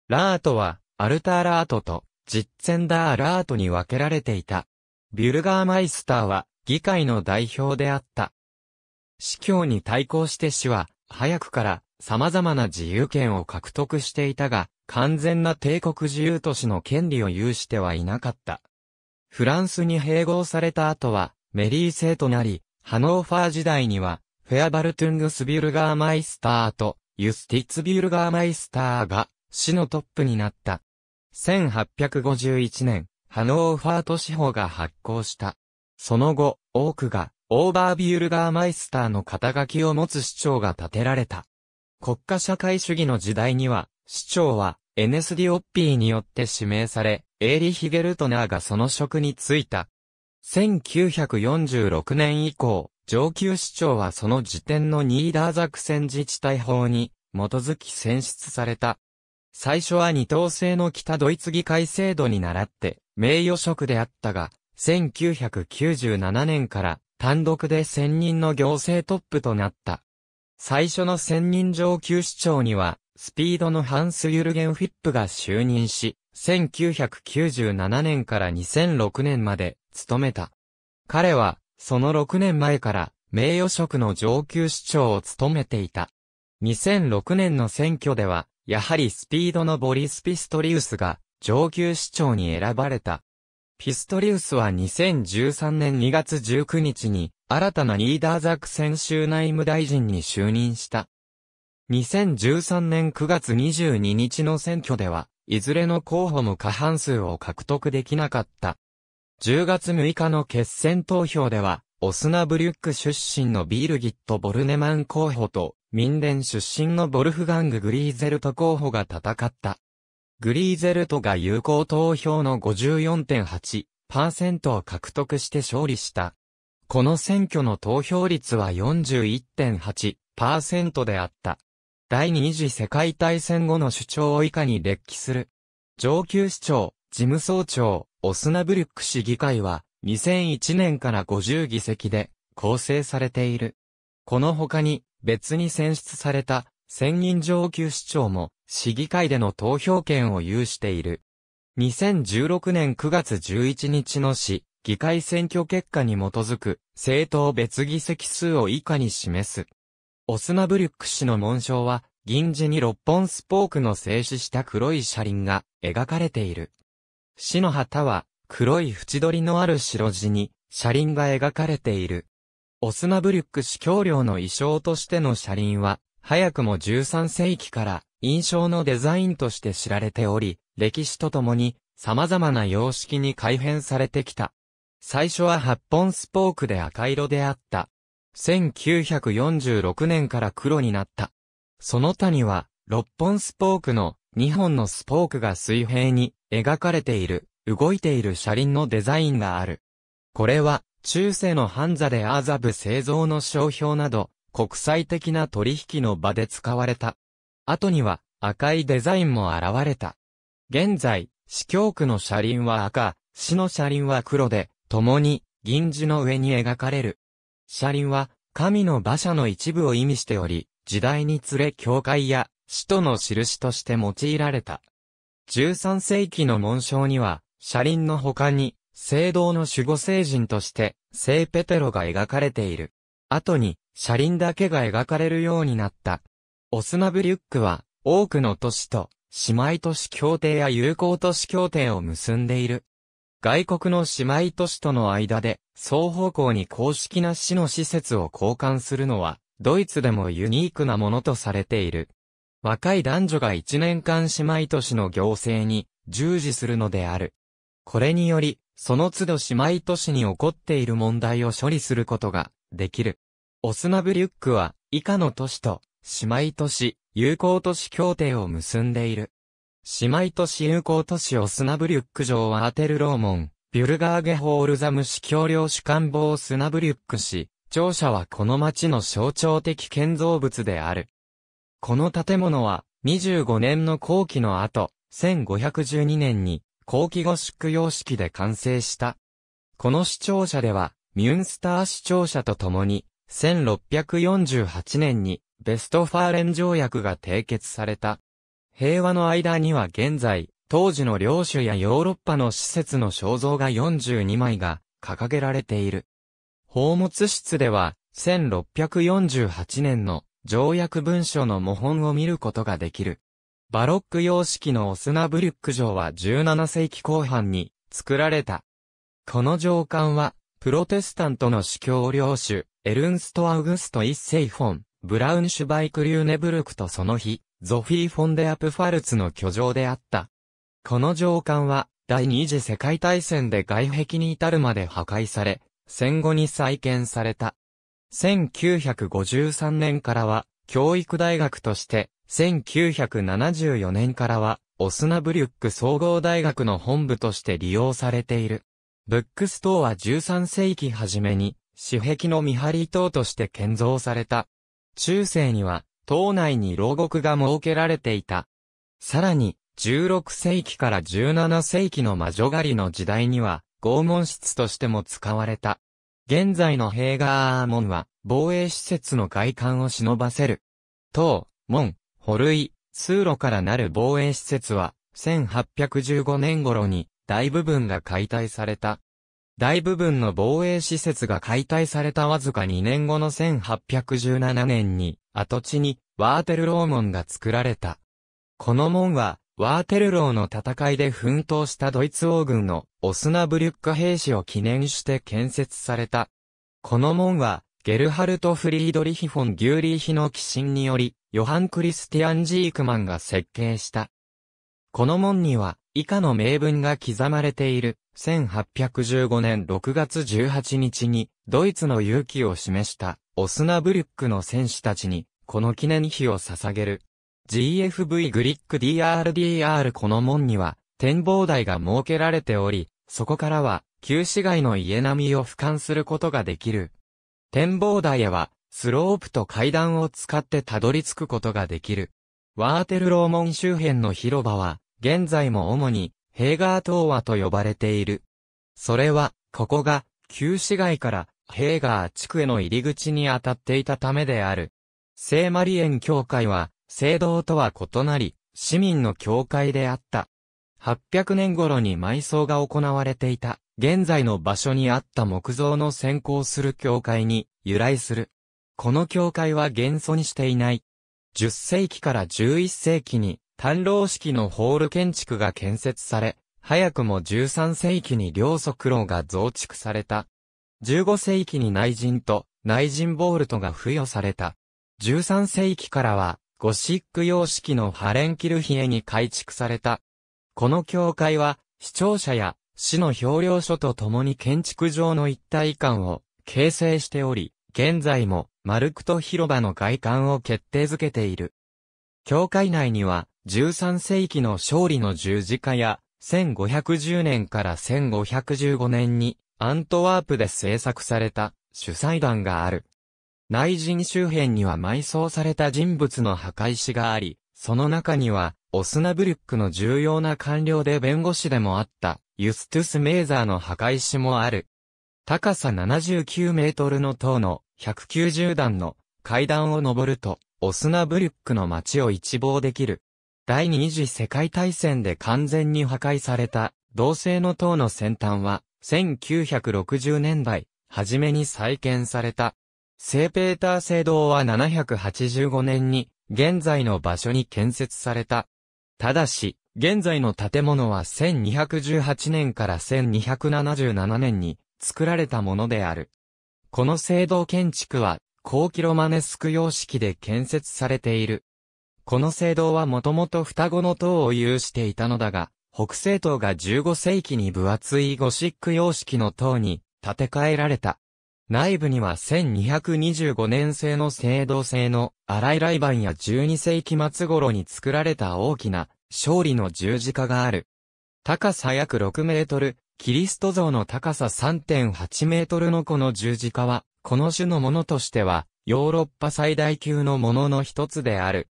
ラートはアルターラートと、ジッツェンダーラートに分けられていた。ビュルガーマイスターは、議会の代表であった。司教に対抗して死は、早くから様々な自由権を獲得していたが、完全な帝国自由都市の権利を有してはいなかった。フランスに併合された後は、メリー制となり、ハノーファー時代には、フェアバルトゥングスビュルガーマイスターと、ユスティッツビュルガーマイスターが、市のトップになった。1851年、ハノーファー都市法が発行した。その後、多くが、オーバービュールガーマイスターの肩書きを持つ市長が建てられた。国家社会主義の時代には、市長は、エネスディオッピーによって指名され、エーリヒゲルトナーがその職に就いた。1946年以降、上級市長はその時点のニーダーザクセン自治体法に基づき選出された。最初は二等制の北ドイツ議会制度に倣って、名誉職であったが、1997年から単独で専任の行政トップとなった。最初の専任上級市長には、スピードのハンス・ユルゲン・フィップが就任し、1997年から2006年まで務めた。彼は、その6年前から名誉職の上級市長を務めていた。2006年の選挙では、やはりスピードのボリス・ピストリウスが上級市長に選ばれた。ピストリウスは2013年2月19日に新たなリーダーザク先週内務大臣に就任した。2013年9月22日の選挙では、いずれの候補も過半数を獲得できなかった。10月6日の決選投票では、オスナブリュック出身のビールギット・ボルネマン候補と、民伝出身のボルフガング・グリーゼルト候補が戦った。グリーゼルトが有効投票の54.8%を獲得して勝利した。この選挙の投票率は41.8%であった。第二次世界大戦後の主張を以下に列記する。上級市長、事務総長、オスナブルック市議会は2001年から50議席で構成されている。この他に、別に選出された、専任上級市長も、市議会での投票権を有している。2016年9月11日の市、議会選挙結果に基づく、政党別議席数を以下に示す。オスナブリュック氏の紋章は、銀字に六本スポークの静止した黒い車輪が描かれている。市の旗は、黒い縁取りのある白地に、車輪が描かれている。オスナブリュック司教領の衣装としての車輪は、早くも13世紀から印象のデザインとして知られており、歴史とともに様々な様式に改変されてきた。最初は8本スポークで赤色であった。1946年から黒になった。その他には、6本スポークの2本のスポークが水平に描かれている、動いている車輪のデザインがある。これは、中世のハンザでアザブ製造の商標など、国際的な取引の場で使われた。後には赤いデザインも現れた。現在、市教区の車輪は赤、市の車輪は黒で、共に銀字の上に描かれる。車輪は神の馬車の一部を意味しており、時代につれ教会や使徒の印として用いられた。13世紀の紋章には、車輪の他に、聖堂の守護聖人として、聖ペテロが描かれている。後に、車輪だけが描かれるようになった。オスナブリュックは、多くの都市と、姉妹都市協定や友好都市協定を結んでいる。外国の姉妹都市との間で、双方向に公式な市の施設を交換するのは、ドイツでもユニークなものとされている。若い男女が一年間姉妹都市の行政に従事するのである。これにより、その都度姉妹都市に起こっている問題を処理することができる。オスナブリュックは以下の都市と姉妹都市友好都市協定を結んでいる。姉妹都市友好都市オスナブリュック城はアテルローモン、ビュルガーゲホールザム市橋領主官房スナブリュック市、庁舎はこの町の象徴的建造物である。この建物は25年の後期の後、1512年に後期ゴシック様式で完成した。この視聴者では、ミュンスター視聴者とともに、1648年にベストファーレン条約が締結された。平和の間には現在、当時の領主やヨーロッパの施設の肖像画42枚が掲げられている。宝物室では、1648年の条約文書の模本を見ることができる。バロック様式のオスナブリュック城は17世紀後半に作られた。この城館は、プロテスタントの司教領主、エルンスト・アウグスト一世フォン、ブラウンシュバイク・リューネブルクとその日、ゾフィー・フォンデ・アプファルツの居城であった。この城館は、第二次世界大戦で外壁に至るまで破壊され、戦後に再建された。1953年からは、教育大学として、1974年からは、オスナブリュック総合大学の本部として利用されている。ブックストは13世紀初めに、私壁の見張り塔として建造された。中世には、島内に牢獄が設けられていた。さらに、16世紀から17世紀の魔女狩りの時代には、拷問室としても使われた。現在のヘーガー門は、防衛施設の外観を忍ばせる。塔、門、保類、通路からなる防衛施設は、1815年頃に大部分が解体された。大部分の防衛施設が解体されたわずか2年後の1817年に、跡地にワーテルロー門が作られた。この門は、ワーテルローの戦いで奮闘したドイツ王軍のオスナブリュック兵士を記念して建設された。この門は、ゲルハルト・フリードリヒ・フォン・ギューリーヒの寄進により、ヨハン・クリスティアン・ジークマンが設計した。この門には、以下の名文が刻まれている。1815年6月18日に、ドイツの勇気を示した、オスナブリュックの戦士たちに、この記念碑を捧げる。GFV グリック DRDR この門には展望台が設けられており、そこからは旧市街の家並みを俯瞰することができる。展望台へはスロープと階段を使ってたどり着くことができる。ワーテルロー門周辺の広場は現在も主にヘーガー東和と呼ばれている。それは、ここが旧市街からヘーガー地区への入り口に当たっていたためである。聖マリエン教会は、聖堂とは異なり、市民の教会であった。800年頃に埋葬が行われていた、現在の場所にあった木造の先行する教会に由来する。この教会は元素にしていない。10世紀から11世紀に、単老式のホール建築が建設され、早くも13世紀に両側楼が増築された。15世紀に内陣と内陣ボールトが付与された。13世紀からはゴシック様式のハレンキルヒエに改築された。この教会は、視聴者や市の評量所と共に建築上の一体感を形成しており、現在もマルクト広場の外観を決定づけている。教会内には13世紀の勝利の十字架や1510年から1515年にアントワープで制作された主祭壇がある。内陣周辺には埋葬された人物の墓石があり、その中には、オスナブルックの重要な官僚で弁護士でもあった、ユストゥス・メーザーの墓石もある。高さ79メートルの塔の190段の階段を登ると、オスナブルックの街を一望できる。第二次世界大戦で完全に破壊された、同性の塔の先端は、1960年代、初めに再建された。聖ペーター聖堂は785年に、現在の場所に建設された。ただし、現在の建物は1218年から1277年に作られたものである。この聖堂建築は、高キロマネスク様式で建設されている。この聖堂はもともと双子の塔を有していたのだが、北西塔が15世紀に分厚いゴシック様式の塔に建て替えられた。内部には1225年製の青銅製の荒いバ板や12世紀末頃に作られた大きな勝利の十字架がある。高さ約6メートル、キリスト像の高さ3.8メートルのこの十字架は、この種のものとしては、ヨーロッパ最大級のものの一つである。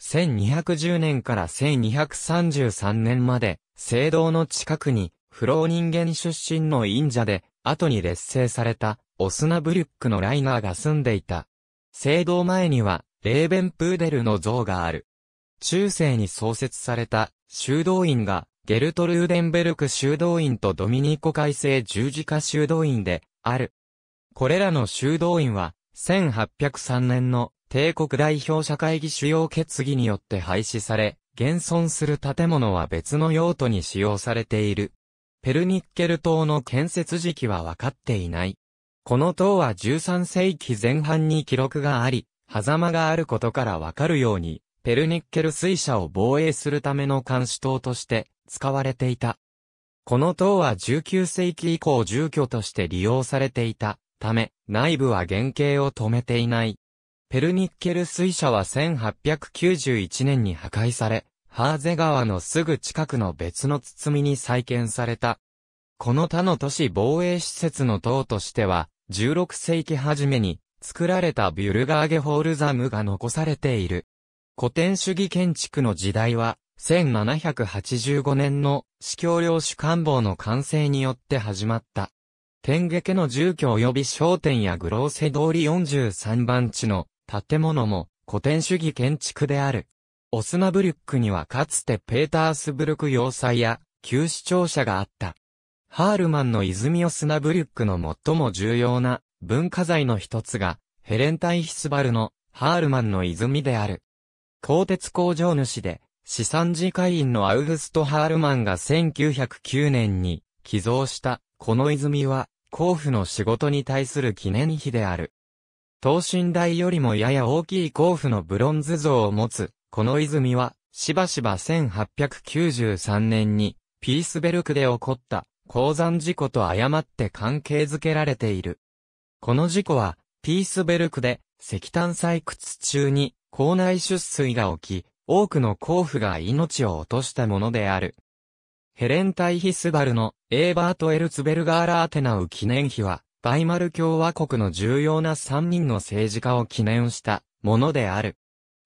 1210年から1233年まで、聖堂の近くに、不老人間出身の忍者で、後に劣勢された、オスナブリュックのライナーが住んでいた。聖堂前には、レーベンプーデルの像がある。中世に創設された修道院が、ゲルトルーデンベルク修道院とドミニコ改正十字架修道院で、ある。これらの修道院は、1803年の帝国代表者会議主要決議によって廃止され、現存する建物は別の用途に使用されている。ペルニッケル島の建設時期は分かっていない。この塔は13世紀前半に記録があり、狭間があることからわかるように、ペルニッケル水車を防衛するための監視塔として使われていた。この塔は19世紀以降住居として利用されていたため、内部は原型を止めていない。ペルニッケル水車は1891年に破壊され、ハーゼ川のすぐ近くの別の包みに再建された。この他の都市防衛施設の塔としては、16世紀初めに作られたビュルガーゲホールザムが残されている。古典主義建築の時代は、1785年の司教領主官房の完成によって始まった。天下家の住居及び商店やグローセ通り43番地の建物も古典主義建築である。オスナブルックにはかつてペータースブルク要塞や旧市庁舎があった。ハールマンの泉を砂ブリュックの最も重要な文化財の一つが、ヘレンタイヒスバルのハールマンの泉である。鋼鉄工場主で、資産次会員のアウグスト・ハールマンが1909年に寄贈した、この泉は、甲府の仕事に対する記念碑である。等身大よりもやや大きい甲府のブロンズ像を持つ、この泉は、しばしば1893年に、ピースベルクで起こった鉱山事故と誤って関係づけられている。この事故は、ピースベルクで石炭採掘中に校内出水が起き、多くの甲府が命を落としたものである。ヘレン・タイヒスバルのエーバート・エルツベルガーラーテナウ記念碑は、バイマル共和国の重要な3人の政治家を記念したものである。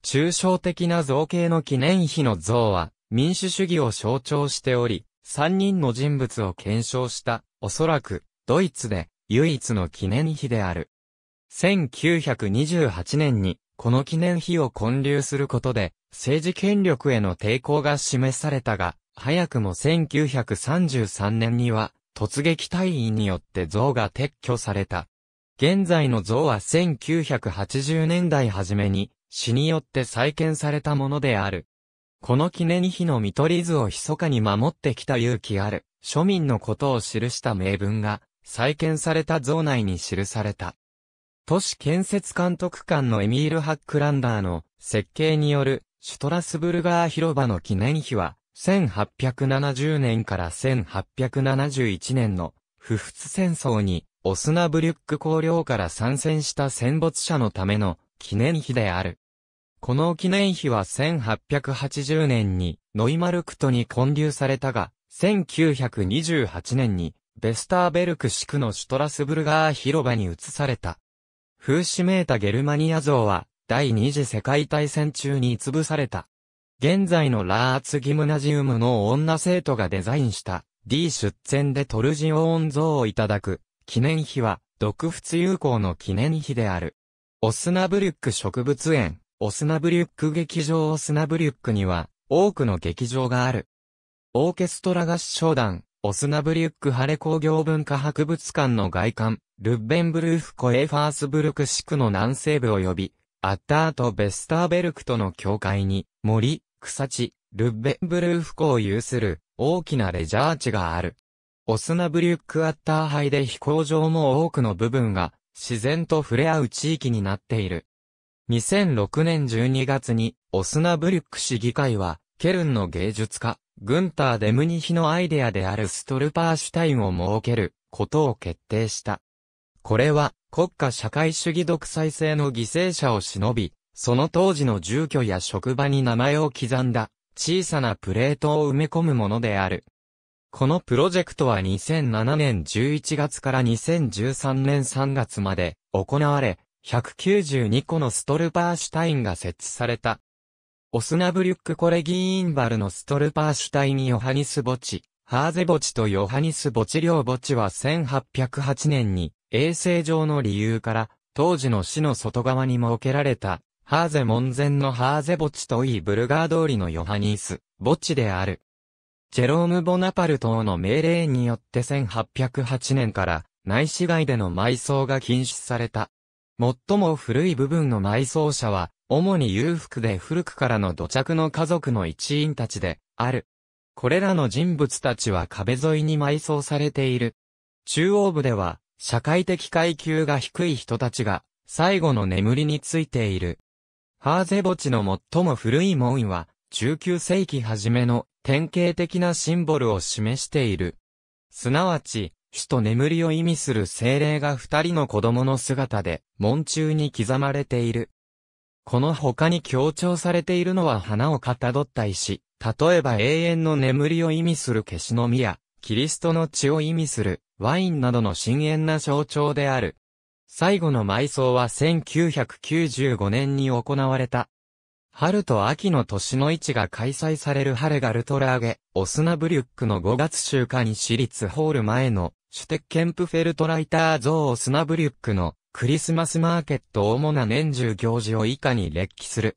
抽象的な造形の記念碑の像は、民主主義を象徴しており、3人の人物を検証した、おそらく、ドイツで、唯一の記念碑である。1928年に、この記念碑を建立することで、政治権力への抵抗が示されたが、早くも1933年には、突撃隊員によって像が撤去された。現在の像は1980年代初めに、死によって再建されたものである。この記念碑の見取り図を密かに守ってきた勇気ある、庶民のことを記した名文が、再建された像内に記された。都市建設監督官のエミール・ハックランダーの設計によるシュトラスブルガー広場の記念碑は、1870年から1871年の不仏戦争にオスナブリュック公領から参戦した戦没者のための記念碑である。この記念碑は1880年にノイマルクトに建立されたが、1928年にベスターベルク市区のシュトラスブルガー広場に移された。風刺めいたゲルマニア像は第二次世界大戦中に潰された。現在のラーツギムナジウムの女生徒がデザインした D 出展でトルジオーン像をいただく記念碑は独仏友好の記念碑である。オスナブルック植物園、オスナブリュック劇場オスナブリュックには、多くの劇場がある。オーケストラ合唱団、オスナブリュックハレ工業文化博物館の外観、ルッベンブルーフコエファースブルク市区の南西部及び、アッターとベスターベルクとの境界に、森、草地、ルッベンブルーフ湖を有する、大きなレジャー地がある。オスナブリュックアッター杯で飛行場も多くの部分が、自然と触れ合う地域になっている。2006年12月に、オスナブルック市議会は、ケルンの芸術家、グンター・デムニヒのアイデアであるストルパーシュタインを設けることを決定した。これは国家社会主義独裁制の犠牲者を忍び、その当時の住居や職場に名前を刻んだ小さなプレートを埋め込むものである。このプロジェクトは2007年11月から2013年3月まで行われ、192個のストルパーシュタインが設置された。オスナブリュックコレギーインバルのストルパーシュタインヨハニス墓地、ハーゼ墓地とヨハニス墓地両墓地は1808年に衛生上の理由から当時の市の外側に設けられたハーゼ門前のハーゼ墓地といいブルガー通りのヨハニース墓地である。ジェローム・ボナパルトの命令によって1808年から内市街での埋葬が禁止された。最も古い部分の埋葬者は、主に裕福で古くからの土着の家族の一員たちで、ある。これらの人物たちは壁沿いに埋葬されている。中央部では、社会的階級が低い人たちが、最後の眠りについている。ハーゼ墓地の最も古い門は、19世紀初めの典型的なシンボルを示している。すなわち、死と眠りを意味する精霊が二人の子供の姿で、門中に刻まれている。この他に強調されているのは花をかたどった石、例えば永遠の眠りを意味する消しの実や、キリストの血を意味するワインなどの深淵な象徴である。最後の埋葬は1995年に行われた。春と秋の年の位置が開催される春ガルトラーゲ、オスナブリュックの5月週間に私立ホール前のシュテッケンプフェルトライターゾー・スナブリュックのクリスマスマーケット主な年中行事を以下に列記する。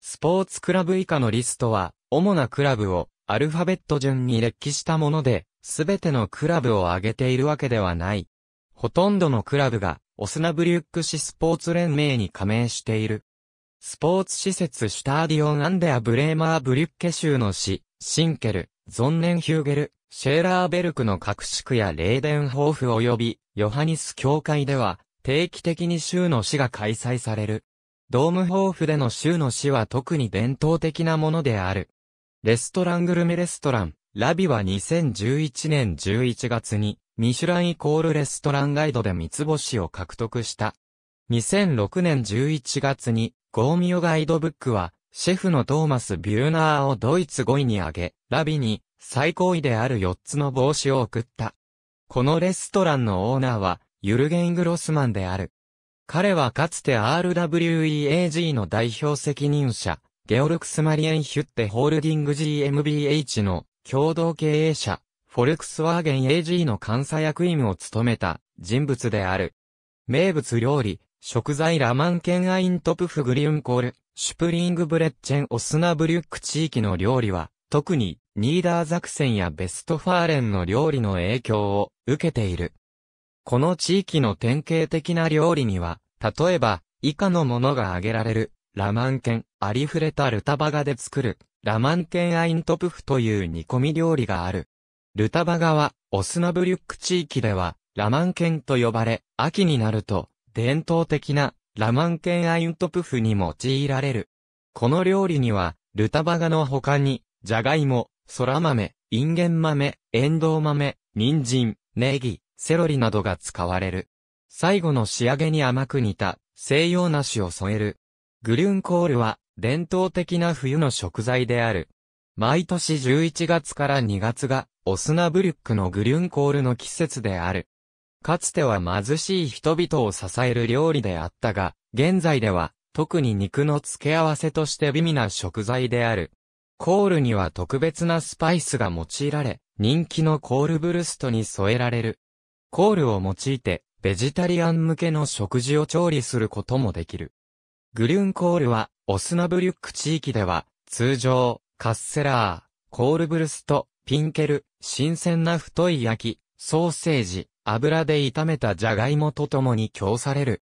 スポーツクラブ以下のリストは、主なクラブをアルファベット順に列記したもので、すべてのクラブを挙げているわけではない。ほとんどのクラブが、オスナブリュック市スポーツ連盟に加盟している。スポーツ施設シュターディオンアンデア・ブレーマー・ブリュッケ州の市、シンケル、ゾンネンヒューゲル、シェーラーベルクの各宿やレーデンホーフ及びヨハニス教会では定期的に州の死が開催される。ドームホーフでの州の死は特に伝統的なものである。レストラングルメレストラン、ラビは2011年11月にミシュランイコールレストランガイドで三つ星を獲得した。2006年11月にゴーミオガイドブックはシェフのトーマス・ビューナーをドイツ5位に上げ、ラビに最高位である4つの帽子を送った。このレストランのオーナーは、ユルゲン・グロスマンである。彼はかつて RWEAG の代表責任者、ゲオルクス・マリエン・ヒュッテホールディング GmbH の共同経営者、フォルクスワーゲン AG の監査役員を務めた人物である。名物料理、食材ラマンケンアイントプフグリュンコール、シュプリングブレッチェンオスナブリュック地域の料理は、特にニーダーザクセンやベストファーレンの料理の影響を受けている。この地域の典型的な料理には、例えば、以下のものが挙げられる、ラマンケン、ありふれたルタバガで作る、ラマンケンアイントプフという煮込み料理がある。ルタバガは、オスナブリュック地域では、ラマンケンと呼ばれ、秋になると、伝統的な、ラマンケンアイントプフに用いられる。この料理には、ルタバガの他に、ジャガイモ、空豆、インゲン豆、エンドウ豆、人参、ネギ、セロリなどが使われる。最後の仕上げに甘く煮た西洋梨を添える。グリュンコールは伝統的な冬の食材である。毎年11月から2月がオスナブルックのグリュンコールの季節である。かつては貧しい人々を支える料理であったが、現在では特に肉の付け合わせとして美味な食材である。コールには特別なスパイスが用いられ、人気のコールブルストに添えられる。コールを用いて、ベジタリアン向けの食事を調理することもできる。グリュンコールは、オスナブリュック地域では、通常、カッセラー、コールブルスト、ピンケル、新鮮な太い焼き、ソーセージ、油で炒めたジャガイモとともに供される。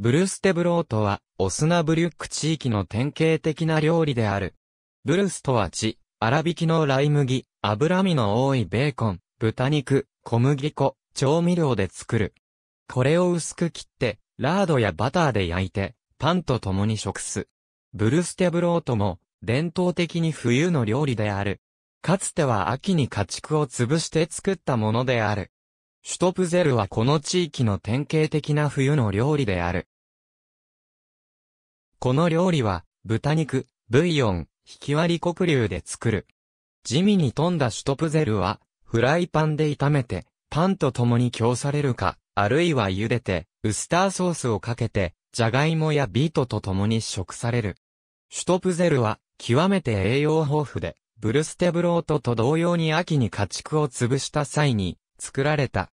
ブルステブロートは、オスナブリュック地域の典型的な料理である。ブルスとは地、粗挽きのライ麦、脂身の多いベーコン、豚肉、小麦粉、調味料で作る。これを薄く切って、ラードやバターで焼いて、パンと共に食す。ブルステブロートも、伝統的に冬の料理である。かつては秋に家畜を潰して作ったものである。シュトプゼルはこの地域の典型的な冬の料理である。この料理は、豚肉、ブイヨン、引き割り黒竜で作る。地味に富んだシュトプゼルは、フライパンで炒めて、パンと共に供されるか、あるいは茹でて、ウスターソースをかけて、ジャガイモやビートと共に食される。シュトプゼルは、極めて栄養豊富で、ブルステブロートと同様に秋に家畜を潰した際に、作られた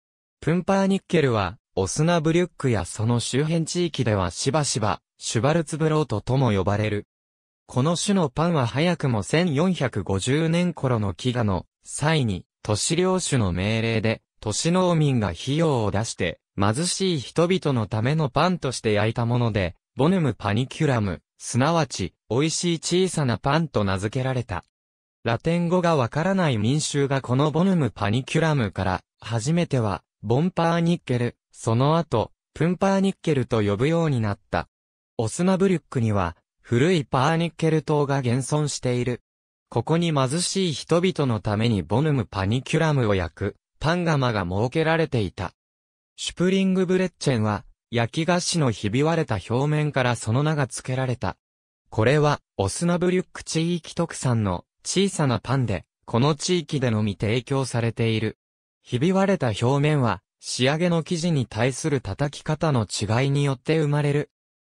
プンパーニッケルは、オスナブリュックやその周辺地域ではしばしば、シュバルツブロートとも呼ばれる。この種のパンは早くも1450年頃の飢餓の際に、都市領主の命令で、都市農民が費用を出して、貧しい人々のためのパンとして焼いたもので、ボヌムパニキュラム、すなわち、美味しい小さなパンと名付けられた。ラテン語がわからない民衆がこのボヌムパニキュラムから、初めては、ボンパーニッケル、その後、プンパーニッケルと呼ぶようになった。オスナブリュックには、古いパーニッケル島が現存している。ここに貧しい人々のためにボヌムパニキュラムを焼く、パンガマが設けられていた。シュプリングブレッチェンは、焼き菓子のひび割れた表面からその名が付けられた。これは、オスナブリュック地域特産の小さなパンで、この地域でのみ提供されている。ひび割れた表面は、仕上げの生地に対する叩き方の違いによって生まれる。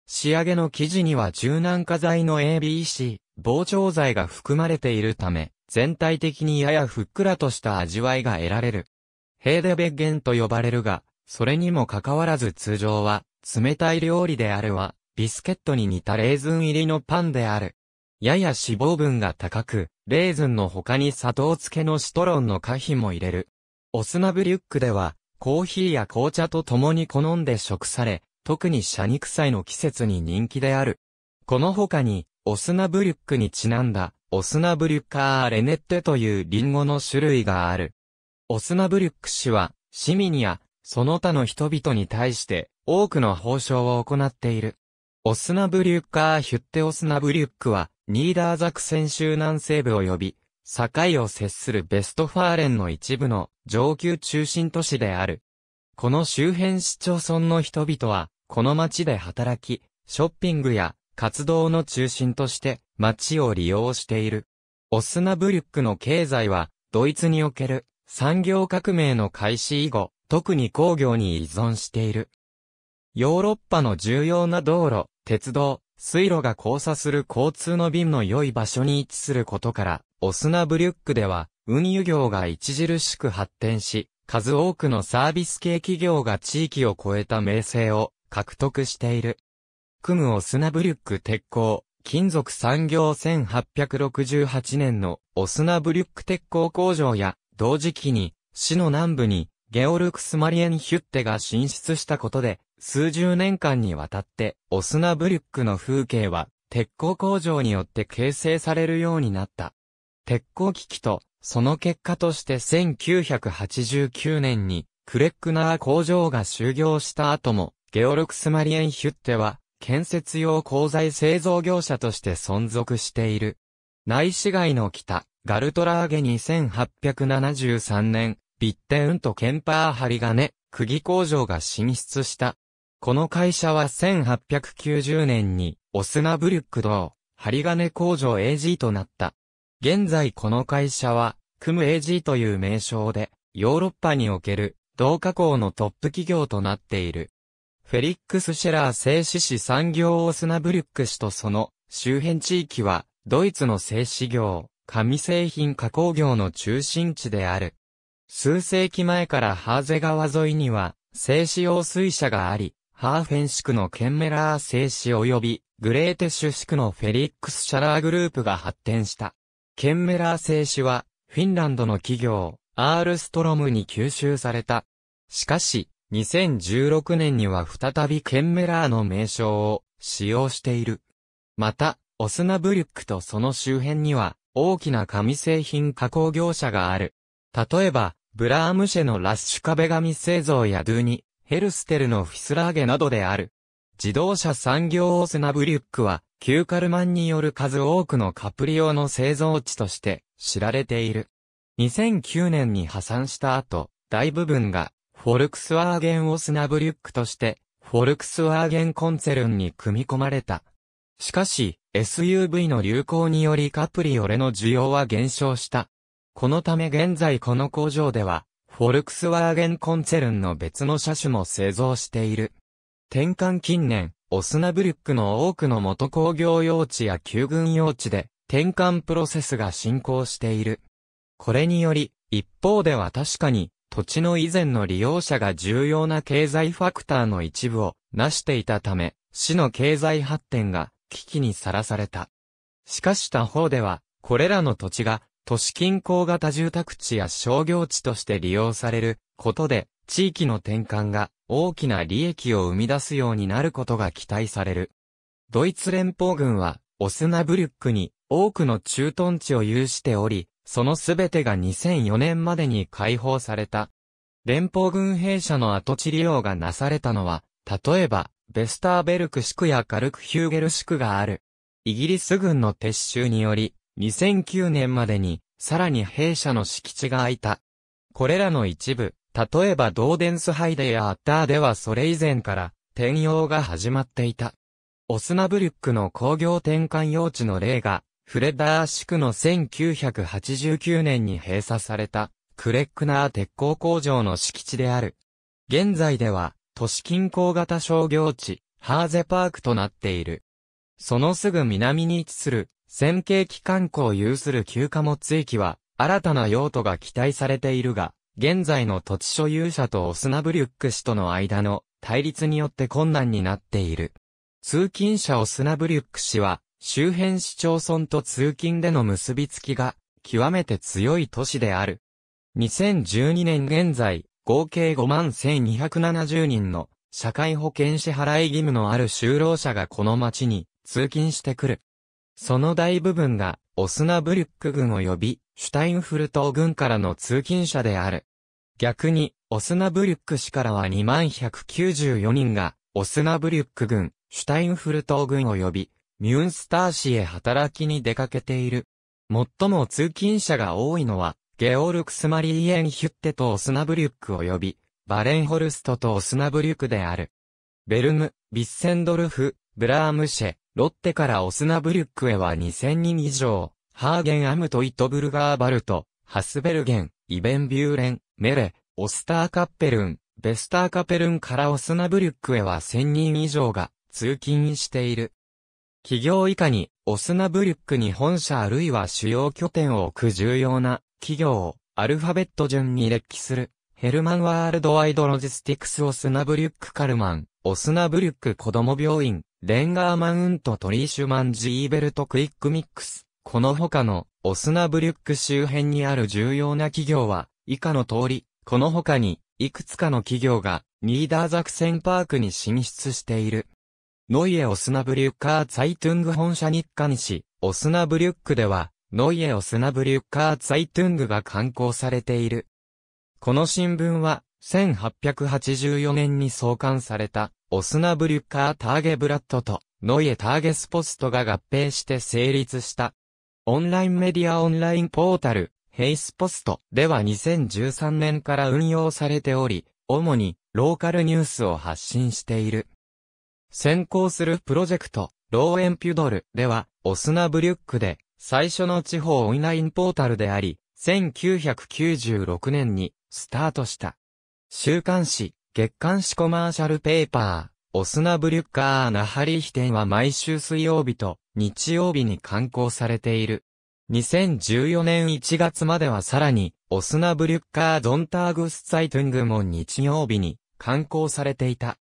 仕上げの生地には柔軟化剤の ABC、膨張剤が含まれているため、全体的にややふっくらとした味わいが得られる。ヘーデベッゲンと呼ばれるが、それにもかかわらず通常は、冷たい料理であるは、ビスケットに似たレーズン入りのパンである。やや脂肪分が高く、レーズンの他に砂糖漬けのシトロンの可否も入れる。オスナブリュックでは、コーヒーや紅茶と共に好んで食され、特にシャニクサイの季節に人気である。この他に、オスナブリュックにちなんだ、オスナブリュッカーレネッテというリンゴの種類がある。オスナブリュック氏は、市民や、その他の人々に対して、多くの報奨を行っている。オスナブリュッカーヒュッテオスナブリュックは、ニーダーザクセン州南西部及び、境を接するベストファーレンの一部の上級中心都市である。この周辺市町村の人々は、この町で働き、ショッピングや活動の中心として町を利用している。オスナブリュックの経済は、ドイツにおける産業革命の開始以後、特に工業に依存している。ヨーロッパの重要な道路、鉄道、水路が交差する交通の便の良い場所に位置することから、オスナブリュックでは、運輸業が著しく発展し、数多くのサービス系企業が地域を超えた名声を獲得している。クムオスナブリュック鉄鋼、金属産業1868年のオスナブリュック鉄鋼工場や、同時期に、市の南部に、ゲオルクスマリエンヒュッテが進出したことで、数十年間にわたって、オスナブリュックの風景は、鉄鋼工場によって形成されるようになった。鉄鋼危機と、その結果として1989年に、クレックナー工場が就業した後も、ゲオルクス・マリエンヒュッテは、建設用鋼材製造業者として存続している。内市街の北、ガルトラーゲ2873年、ビッテウンとケンパー針金、釘工場が進出した。この会社は1890年に、オスナブルック道、針金工場 AG となった。現在この会社は、クム AG という名称で、ヨーロッパにおける、同加工のトップ企業となっている。フェリックス・シェラー製紙市産業オースナブルック市とその周辺地域は、ドイツの製紙業、紙製品加工業の中心地である。数世紀前からハーゼ川沿いには、製紙用水車があり、ハーフェンシ区のケンメラー製紙及び、グレーテッシュ市区のフェリックス・シャラーグループが発展した。ケンメラー製紙は、フィンランドの企業、アールストロムに吸収された。しかし、2016年には再びケンメラーの名称を使用している。また、オスナブリュックとその周辺には、大きな紙製品加工業者がある。例えば、ブラームシェのラッシュ壁紙製造やドゥニ、ヘルステルのフィスラーゲなどである。自動車産業オスナブリュックは、キューカルマンによる数多くのカプリ用の製造地として知られている。2009年に破産した後、大部分がフォルクスワーゲンオスナブリュックとしてフォルクスワーゲンコンツェルンに組み込まれた。しかし、SUV の流行によりカプリオレの需要は減少した。このため現在この工場では、フォルクスワーゲンコンツェルンの別の車種も製造している。転換近年、オスナブルックの多くの元工業用地や旧軍用地で転換プロセスが進行している。これにより、一方では確かに土地の以前の利用者が重要な経済ファクターの一部を成していたため、市の経済発展が危機にさらされた。しかし他方では、これらの土地が都市近郊型住宅地や商業地として利用されることで、地域の転換が大きな利益を生み出すようになることが期待される。ドイツ連邦軍は、オスナブリュックに多くの駐屯地を有しており、そのすべてが2004年までに解放された。連邦軍兵舎の跡地利用がなされたのは、例えば、ベスターベルク地区やカルクヒューゲル地区がある。イギリス軍の撤収により、2009年までに、さらに兵舎の敷地が空いた。これらの一部、例えばドーデンスハイデやアッターではそれ以前から転用が始まっていた。オスナブリュックの工業転換用地の例が、フレダーシクの1989年に閉鎖された、クレックナー鉄鋼工場の敷地である。現在では、都市近郊型商業地、ハーゼパークとなっている。そのすぐ南に位置する、線形機関庫を有する旧貨も駅は、新たな用途が期待されているが、現在の土地所有者とオスナブリュック氏との間の対立によって困難になっている。通勤者オスナブリュック氏は、周辺市町村と通勤での結びつきが、極めて強い都市である。2012年現在、合計5万1270人の社会保険支払い義務のある就労者がこの町に通勤してくる。その大部分がオスナブリュック軍及びシュタインフルト軍からの通勤者である。逆に、オスナブリュック氏からは2194人が、オスナブリュック軍、シュタインフルト軍及び、ミュンスター市へ働きに出かけている。最も通勤者が多いのは、ゲオルクスマリーエンヒュッテとオスナブリュック及び、バレンホルストとオスナブリュックである。ベルム、ビッセンドルフ、ブラームシェ、ロッテからオスナブリュックへは2000人以上、ハーゲンアムトイトブルガーバルト、ハスベルゲン、イベンビューレン、メレ、オスターカッペルン、ベスターカペルンからオスナブリュックへは1000人以上が通勤している。企業以下に、オスナブリュックに本社あるいは主要拠点を置く重要な企業をアルファベット順に列記する。ヘルマンワールドワイドロジスティクスオスナブリュックカルマン、オスナブリュック子供病院、レンガーマウントトリーシュマンジーベルトクイックミックス、この他のオスナブリュック周辺にある重要な企業は、以下の通り、この他に、いくつかの企業が、ニーダーザクセンパークに進出している。ノイエ・オスナブリュッカー・ツァイトゥング本社日刊誌、オスナブリュックでは、ノイエ・オスナブリュッカー・ツァイトゥングが刊行されている。この新聞は、1884年に創刊された、オスナブリュッカー・ターゲ・ブラッドと、ノイエ・ターゲスポストが合併して成立した、オンラインメディアオンラインポータル、ヘイスポストでは2013年から運用されており、主にローカルニュースを発信している。先行するプロジェクト、ローエンピュドルでは、オスナブリュックで、最初の地方オンラインポータルであり、1996年にスタートした。週刊誌、月刊誌コマーシャルペーパー、オスナブリュッカーナハリヒ店は毎週水曜日と日曜日に刊行されている。2014年1月まではさらに、オスナブリュッカードンターグスサイトゥングも日曜日に刊行されていた。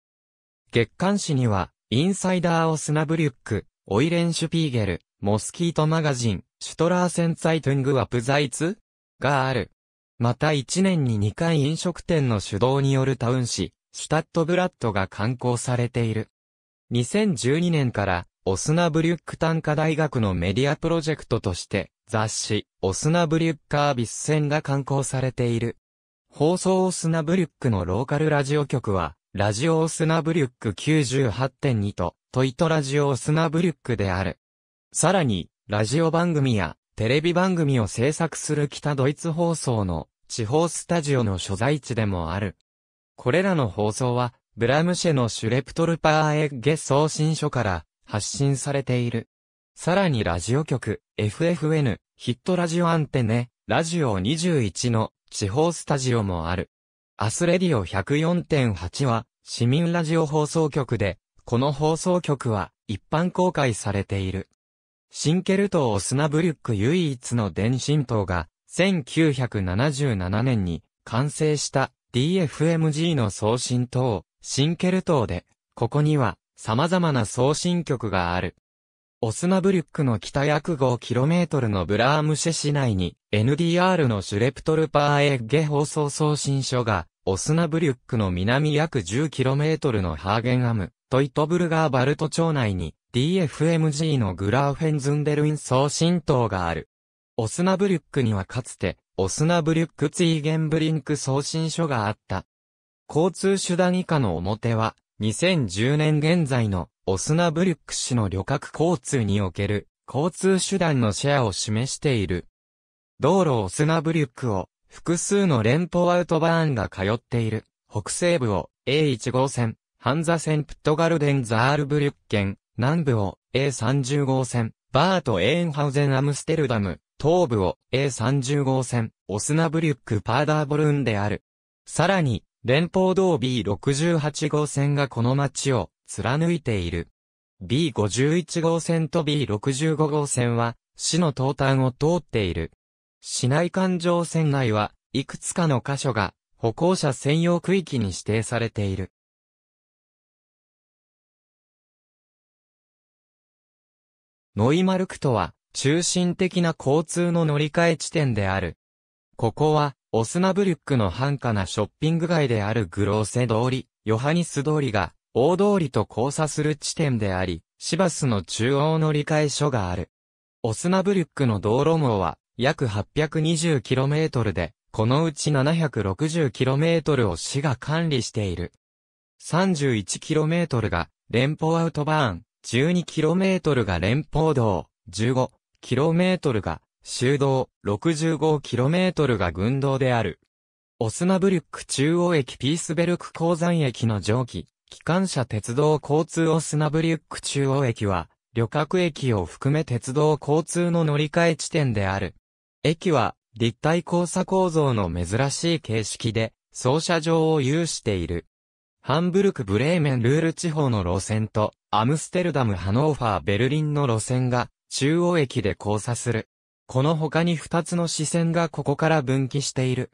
月刊誌には、インサイダーオスナブリュック、オイレンシュピーゲル、モスキートマガジン、シュトラーセンサイトゥングアプザイツがある。また1年に2回飲食店の主導によるタウン誌、シュタットブラッドが刊行されている。2012年から、オスナブリュック短科大学のメディアプロジェクトとして、雑誌、オスナブリュッカービス戦が刊行されている。放送オスナブリュックのローカルラジオ局は、ラジオオスナブリュック98.2と、トイトラジオオスナブリュックである。さらに、ラジオ番組や、テレビ番組を制作する北ドイツ放送の、地方スタジオの所在地でもある。これらの放送は、ブラムシェのシュレプトルパーエッゲ送信書から発信されている。さらにラジオ局、FFN、ヒットラジオアンテネ、ラジオ21の地方スタジオもある。アスレディオ104.8は、市民ラジオ放送局で、この放送局は一般公開されている。シンケル島オスナブリュック唯一の電信塔が、1977年に完成した DFMG の送信塔、シンケル塔で、ここには様々な送信局がある。オスナブリュックの北約 5km のブラームシェ市内に NDR のシュレプトルパーエッゲ放送送信所が、オスナブリュックの南約 10km のハーゲンアム、トイトブルガーバルト町内に DFMG のグラーフェンズンデルイン送信塔がある。オスナブリュックにはかつて、オスナブリュックツィーゲンブリンク送信所があった。交通手段以下の表は、2010年現在のオスナブリュック市の旅客交通における交通手段のシェアを示している。道路オスナブリュックを複数の連邦アウトバーンが通っている北西部を A1 号線、ハンザ線プットガルデンザールブリュッケン、南部を A30 号線、バート・エーンハウゼン・アムステルダム、東部を A30 号線、オスナブリュック・パーダーボルーンである。さらに、連邦道 B68 号線がこの町を貫いている。B51 号線と B65 号線は、市の東端を通っている。市内環状線内は、いくつかの箇所が、歩行者専用区域に指定されている。ノイマルクとは、中心的な交通の乗り換え地点である。ここは、オスナブルックの繁華なショッピング街であるグローセ通り、ヨハニス通りが、大通りと交差する地点であり、シバスの中央乗り換え所がある。オスナブルックの道路網は、約 820km で、このうち 760km を市が管理している。31km が連邦アウトバーン、12km が連邦道、15、km が修道、65km が軍道である。オスナブルック中央駅ピースベルク鉱山駅の上記、機関車鉄道交通オスナブリュック中央駅は、旅客駅を含め鉄道交通の乗り換え地点である。駅は、立体交差構造の珍しい形式で、操車場を有している。ハンブルク・ブレーメン・ルール地方の路線と、アムステルダム・ハノーファー・ベルリンの路線が、中央駅で交差する。この他に二つの支線がここから分岐している。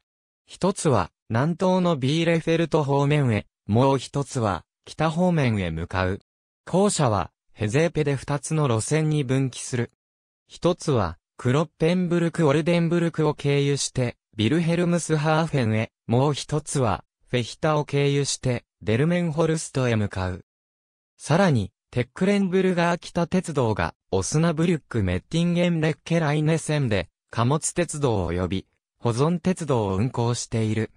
一つは、南東のビーレフェルト方面へ、もう一つは、北方面へ向かう。校舎は、ヘゼーペで二つの路線に分岐する。一つは、クロッペンブルク・オルデンブルクを経由して、ビルヘルムスハーフェンへ、もう一つは、フェヒタを経由して、デルメンホルストへ向かう。さらに、テックレンブルガー北鉄道が、オスナブリュックメッティンゲンレッケライネ線で、貨物鉄道及び、保存鉄道を運行している。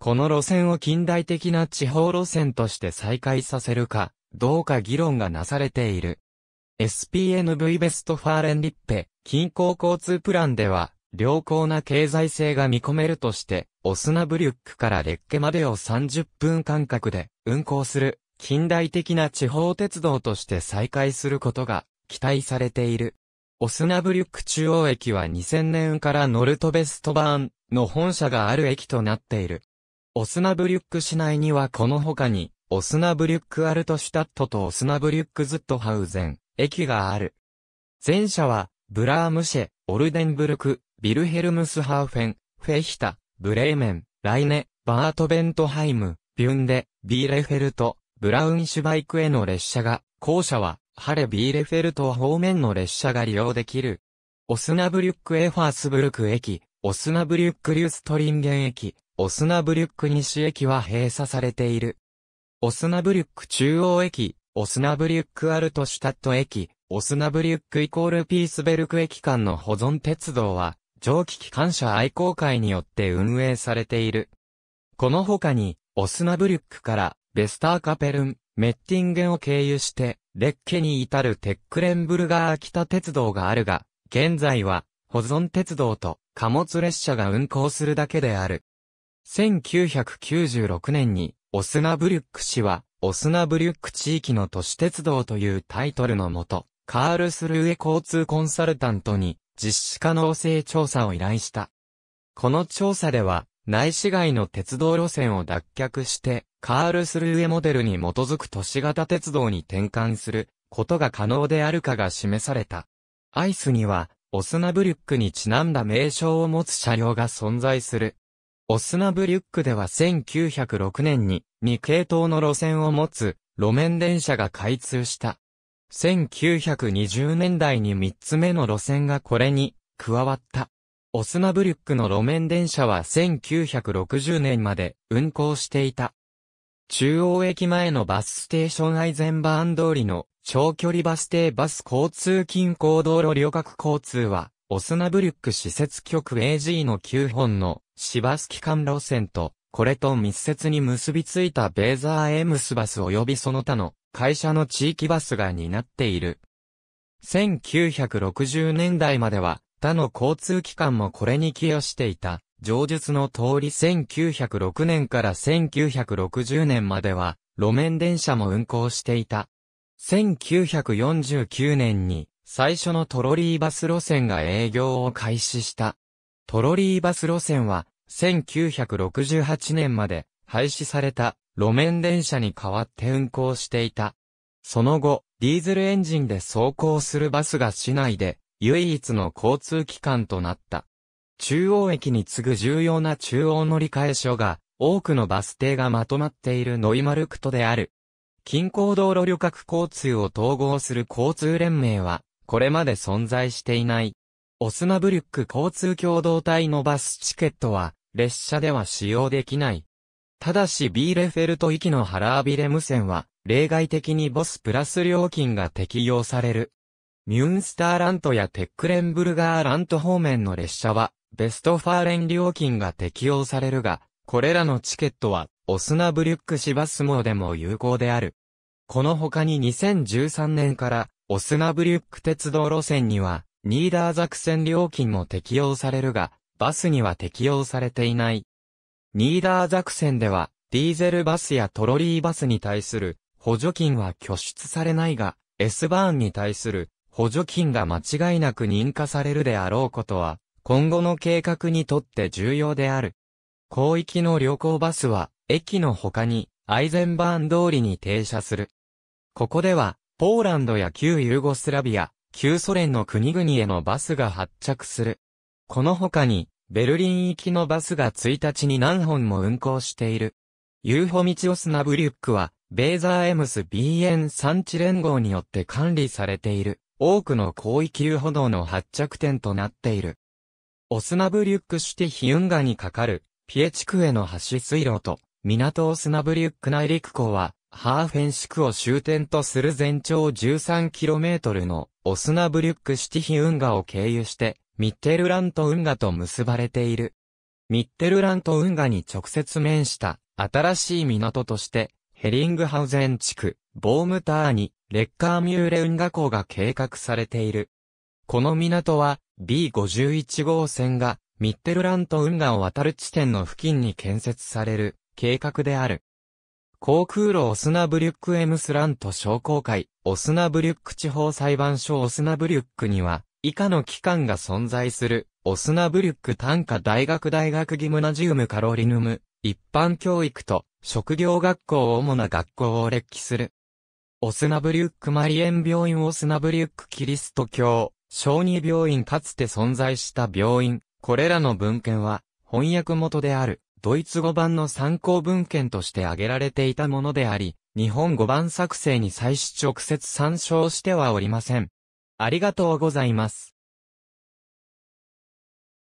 この路線を近代的な地方路線として再開させるか、どうか議論がなされている。SPNV ベストファーレンリッペ、近郊交通プランでは、良好な経済性が見込めるとして、オスナブリュックからレッケまでを30分間隔で運行する近代的な地方鉄道として再開することが期待されている。オスナブリュック中央駅は2000年からノルトベストバーンの本社がある駅となっている。オスナブリュック市内にはこの他に、オスナブリュックアルトシュタットとオスナブリュックズットハウゼン、駅がある。前者は、ブラームシェ、オルデンブルク、ビルヘルムスハーフェン、フェヒタ、ブレーメン、ライネ、バートベントハイム、ビュンデ、ビーレフェルト、ブラウンシュバイクへの列車が、校舎は、ハレビーレフェルト方面の列車が利用できる。オスナブリュックエファースブルク駅、オスナブリュックリュストリンゲン駅、オスナブリュック西駅は閉鎖されている。オスナブリュック中央駅、オスナブリュックアルトシュタット駅、オスナブリュックイコールピースベルク駅間の保存鉄道は、蒸気機関車愛好会によって運営されている。この他に、オスナブリュックからベスターカペルン、メッティンゲンを経由して、レッケに至るテックレンブルガー北鉄道があるが、現在は、保存鉄道と貨物列車が運行するだけである。1996年に、オスナブリュック市は、オスナブリュック地域の都市鉄道というタイトルのもと、カールスルーエ交通コンサルタントに、実施可能性調査を依頼した。この調査では、内市街の鉄道路線を脱却して、カールスルーエモデルに基づく都市型鉄道に転換することが可能であるかが示された。アイスには、オスナブリュックにちなんだ名称を持つ車両が存在する。オスナブリュックでは1906年に2系統の路線を持つ路面電車が開通した。1920年代に3つ目の路線がこれに加わった。オスナブリュックの路面電車は1960年まで運行していた。中央駅前のバスステーションアイゼンバーン通りの長距離バス停バス交通近郊道路旅客交通は、オスナブルック施設局 AG の9本の市バス機関路線と、これと密接に結びついたベーザーエムスバス及びその他の会社の地域バスが担っている。1960年代までは他の交通機関もこれに寄与していた。上述の通り1906年から1960年までは、路面電車も運行していた。1949年に、最初のトロリーバス路線が営業を開始した。トロリーバス路線は、1968年まで廃止された路面電車に代わって運行していた。その後、ディーゼルエンジンで走行するバスが市内で唯一の交通機関となった。中央駅に次ぐ重要な中央乗り換え所が、多くのバス停がまとまっているノイマルクトである。近郊道路旅客交通を統合する交通連盟は、これまで存在していない。オスナブルック交通共同体のバスチケットは、列車では使用できない。ただしビーレフェルト行きのハラービレム線は、例外的にボスプラス料金が適用される。ミュンスターラントやテックレンブルガーラント方面の列車は、ベストファーレン料金が適用されるが、これらのチケットは、オスナブリュック市バスモでも有効である。この他に2013年から、オスナブリュック鉄道路線には、ニーダーザクセン料金も適用されるが、バスには適用されていない。ニーダーザクセンでは、ディーゼルバスやトロリーバスに対する補助金は拠出されないが、S バーンに対する補助金が間違いなく認可されるであろうことは今後の計画にとって重要である。広域の旅行バスは、駅の他に、アイゼンバーン通りに停車する。ここでは、ポーランドや旧ユーゴスラビア、旧ソ連の国々へのバスが発着する。この他に、ベルリン行きのバスが1日に何本も運行している。ユーホミチオスナブリュックは、ベーザーエムス BN 産地連合によって管理されている、多くの広域遊歩道の発着点となっている。オスナブリュックシュティヒウンガにかかる、ピエ地区への橋水路と、港オスナブリュック内陸港は、ハーフェンシクを終点とする全長 13km のオスナブリュックシティヒンガを経由してミッテルラント運河と結ばれている。ミッテルラント運河に直接面した新しい港としてヘリングハウゼン地区、ボームターニ、レッカーミューレ運河港が計画されている。この港は B51 号線がミッテルラント運河を渡る地点の付近に建設される計画である。航空路オスナブリュックエムスラント商工会、オスナブリュック地方裁判所オスナブリュックには、以下の機関が存在する、オスナブリュック短科大学大学ギムナジウムカロリヌム、一般教育と職業学校を主な学校を列記する。オスナブリュックマリエン病院オスナブリュックキリスト教小児病院かつて存在した病院、これらの文献は、翻訳元である、ドイツ語版の参考文献として挙げられていたものであり、日本語版作成に際し直接参照してはおりません。ありがとうございます。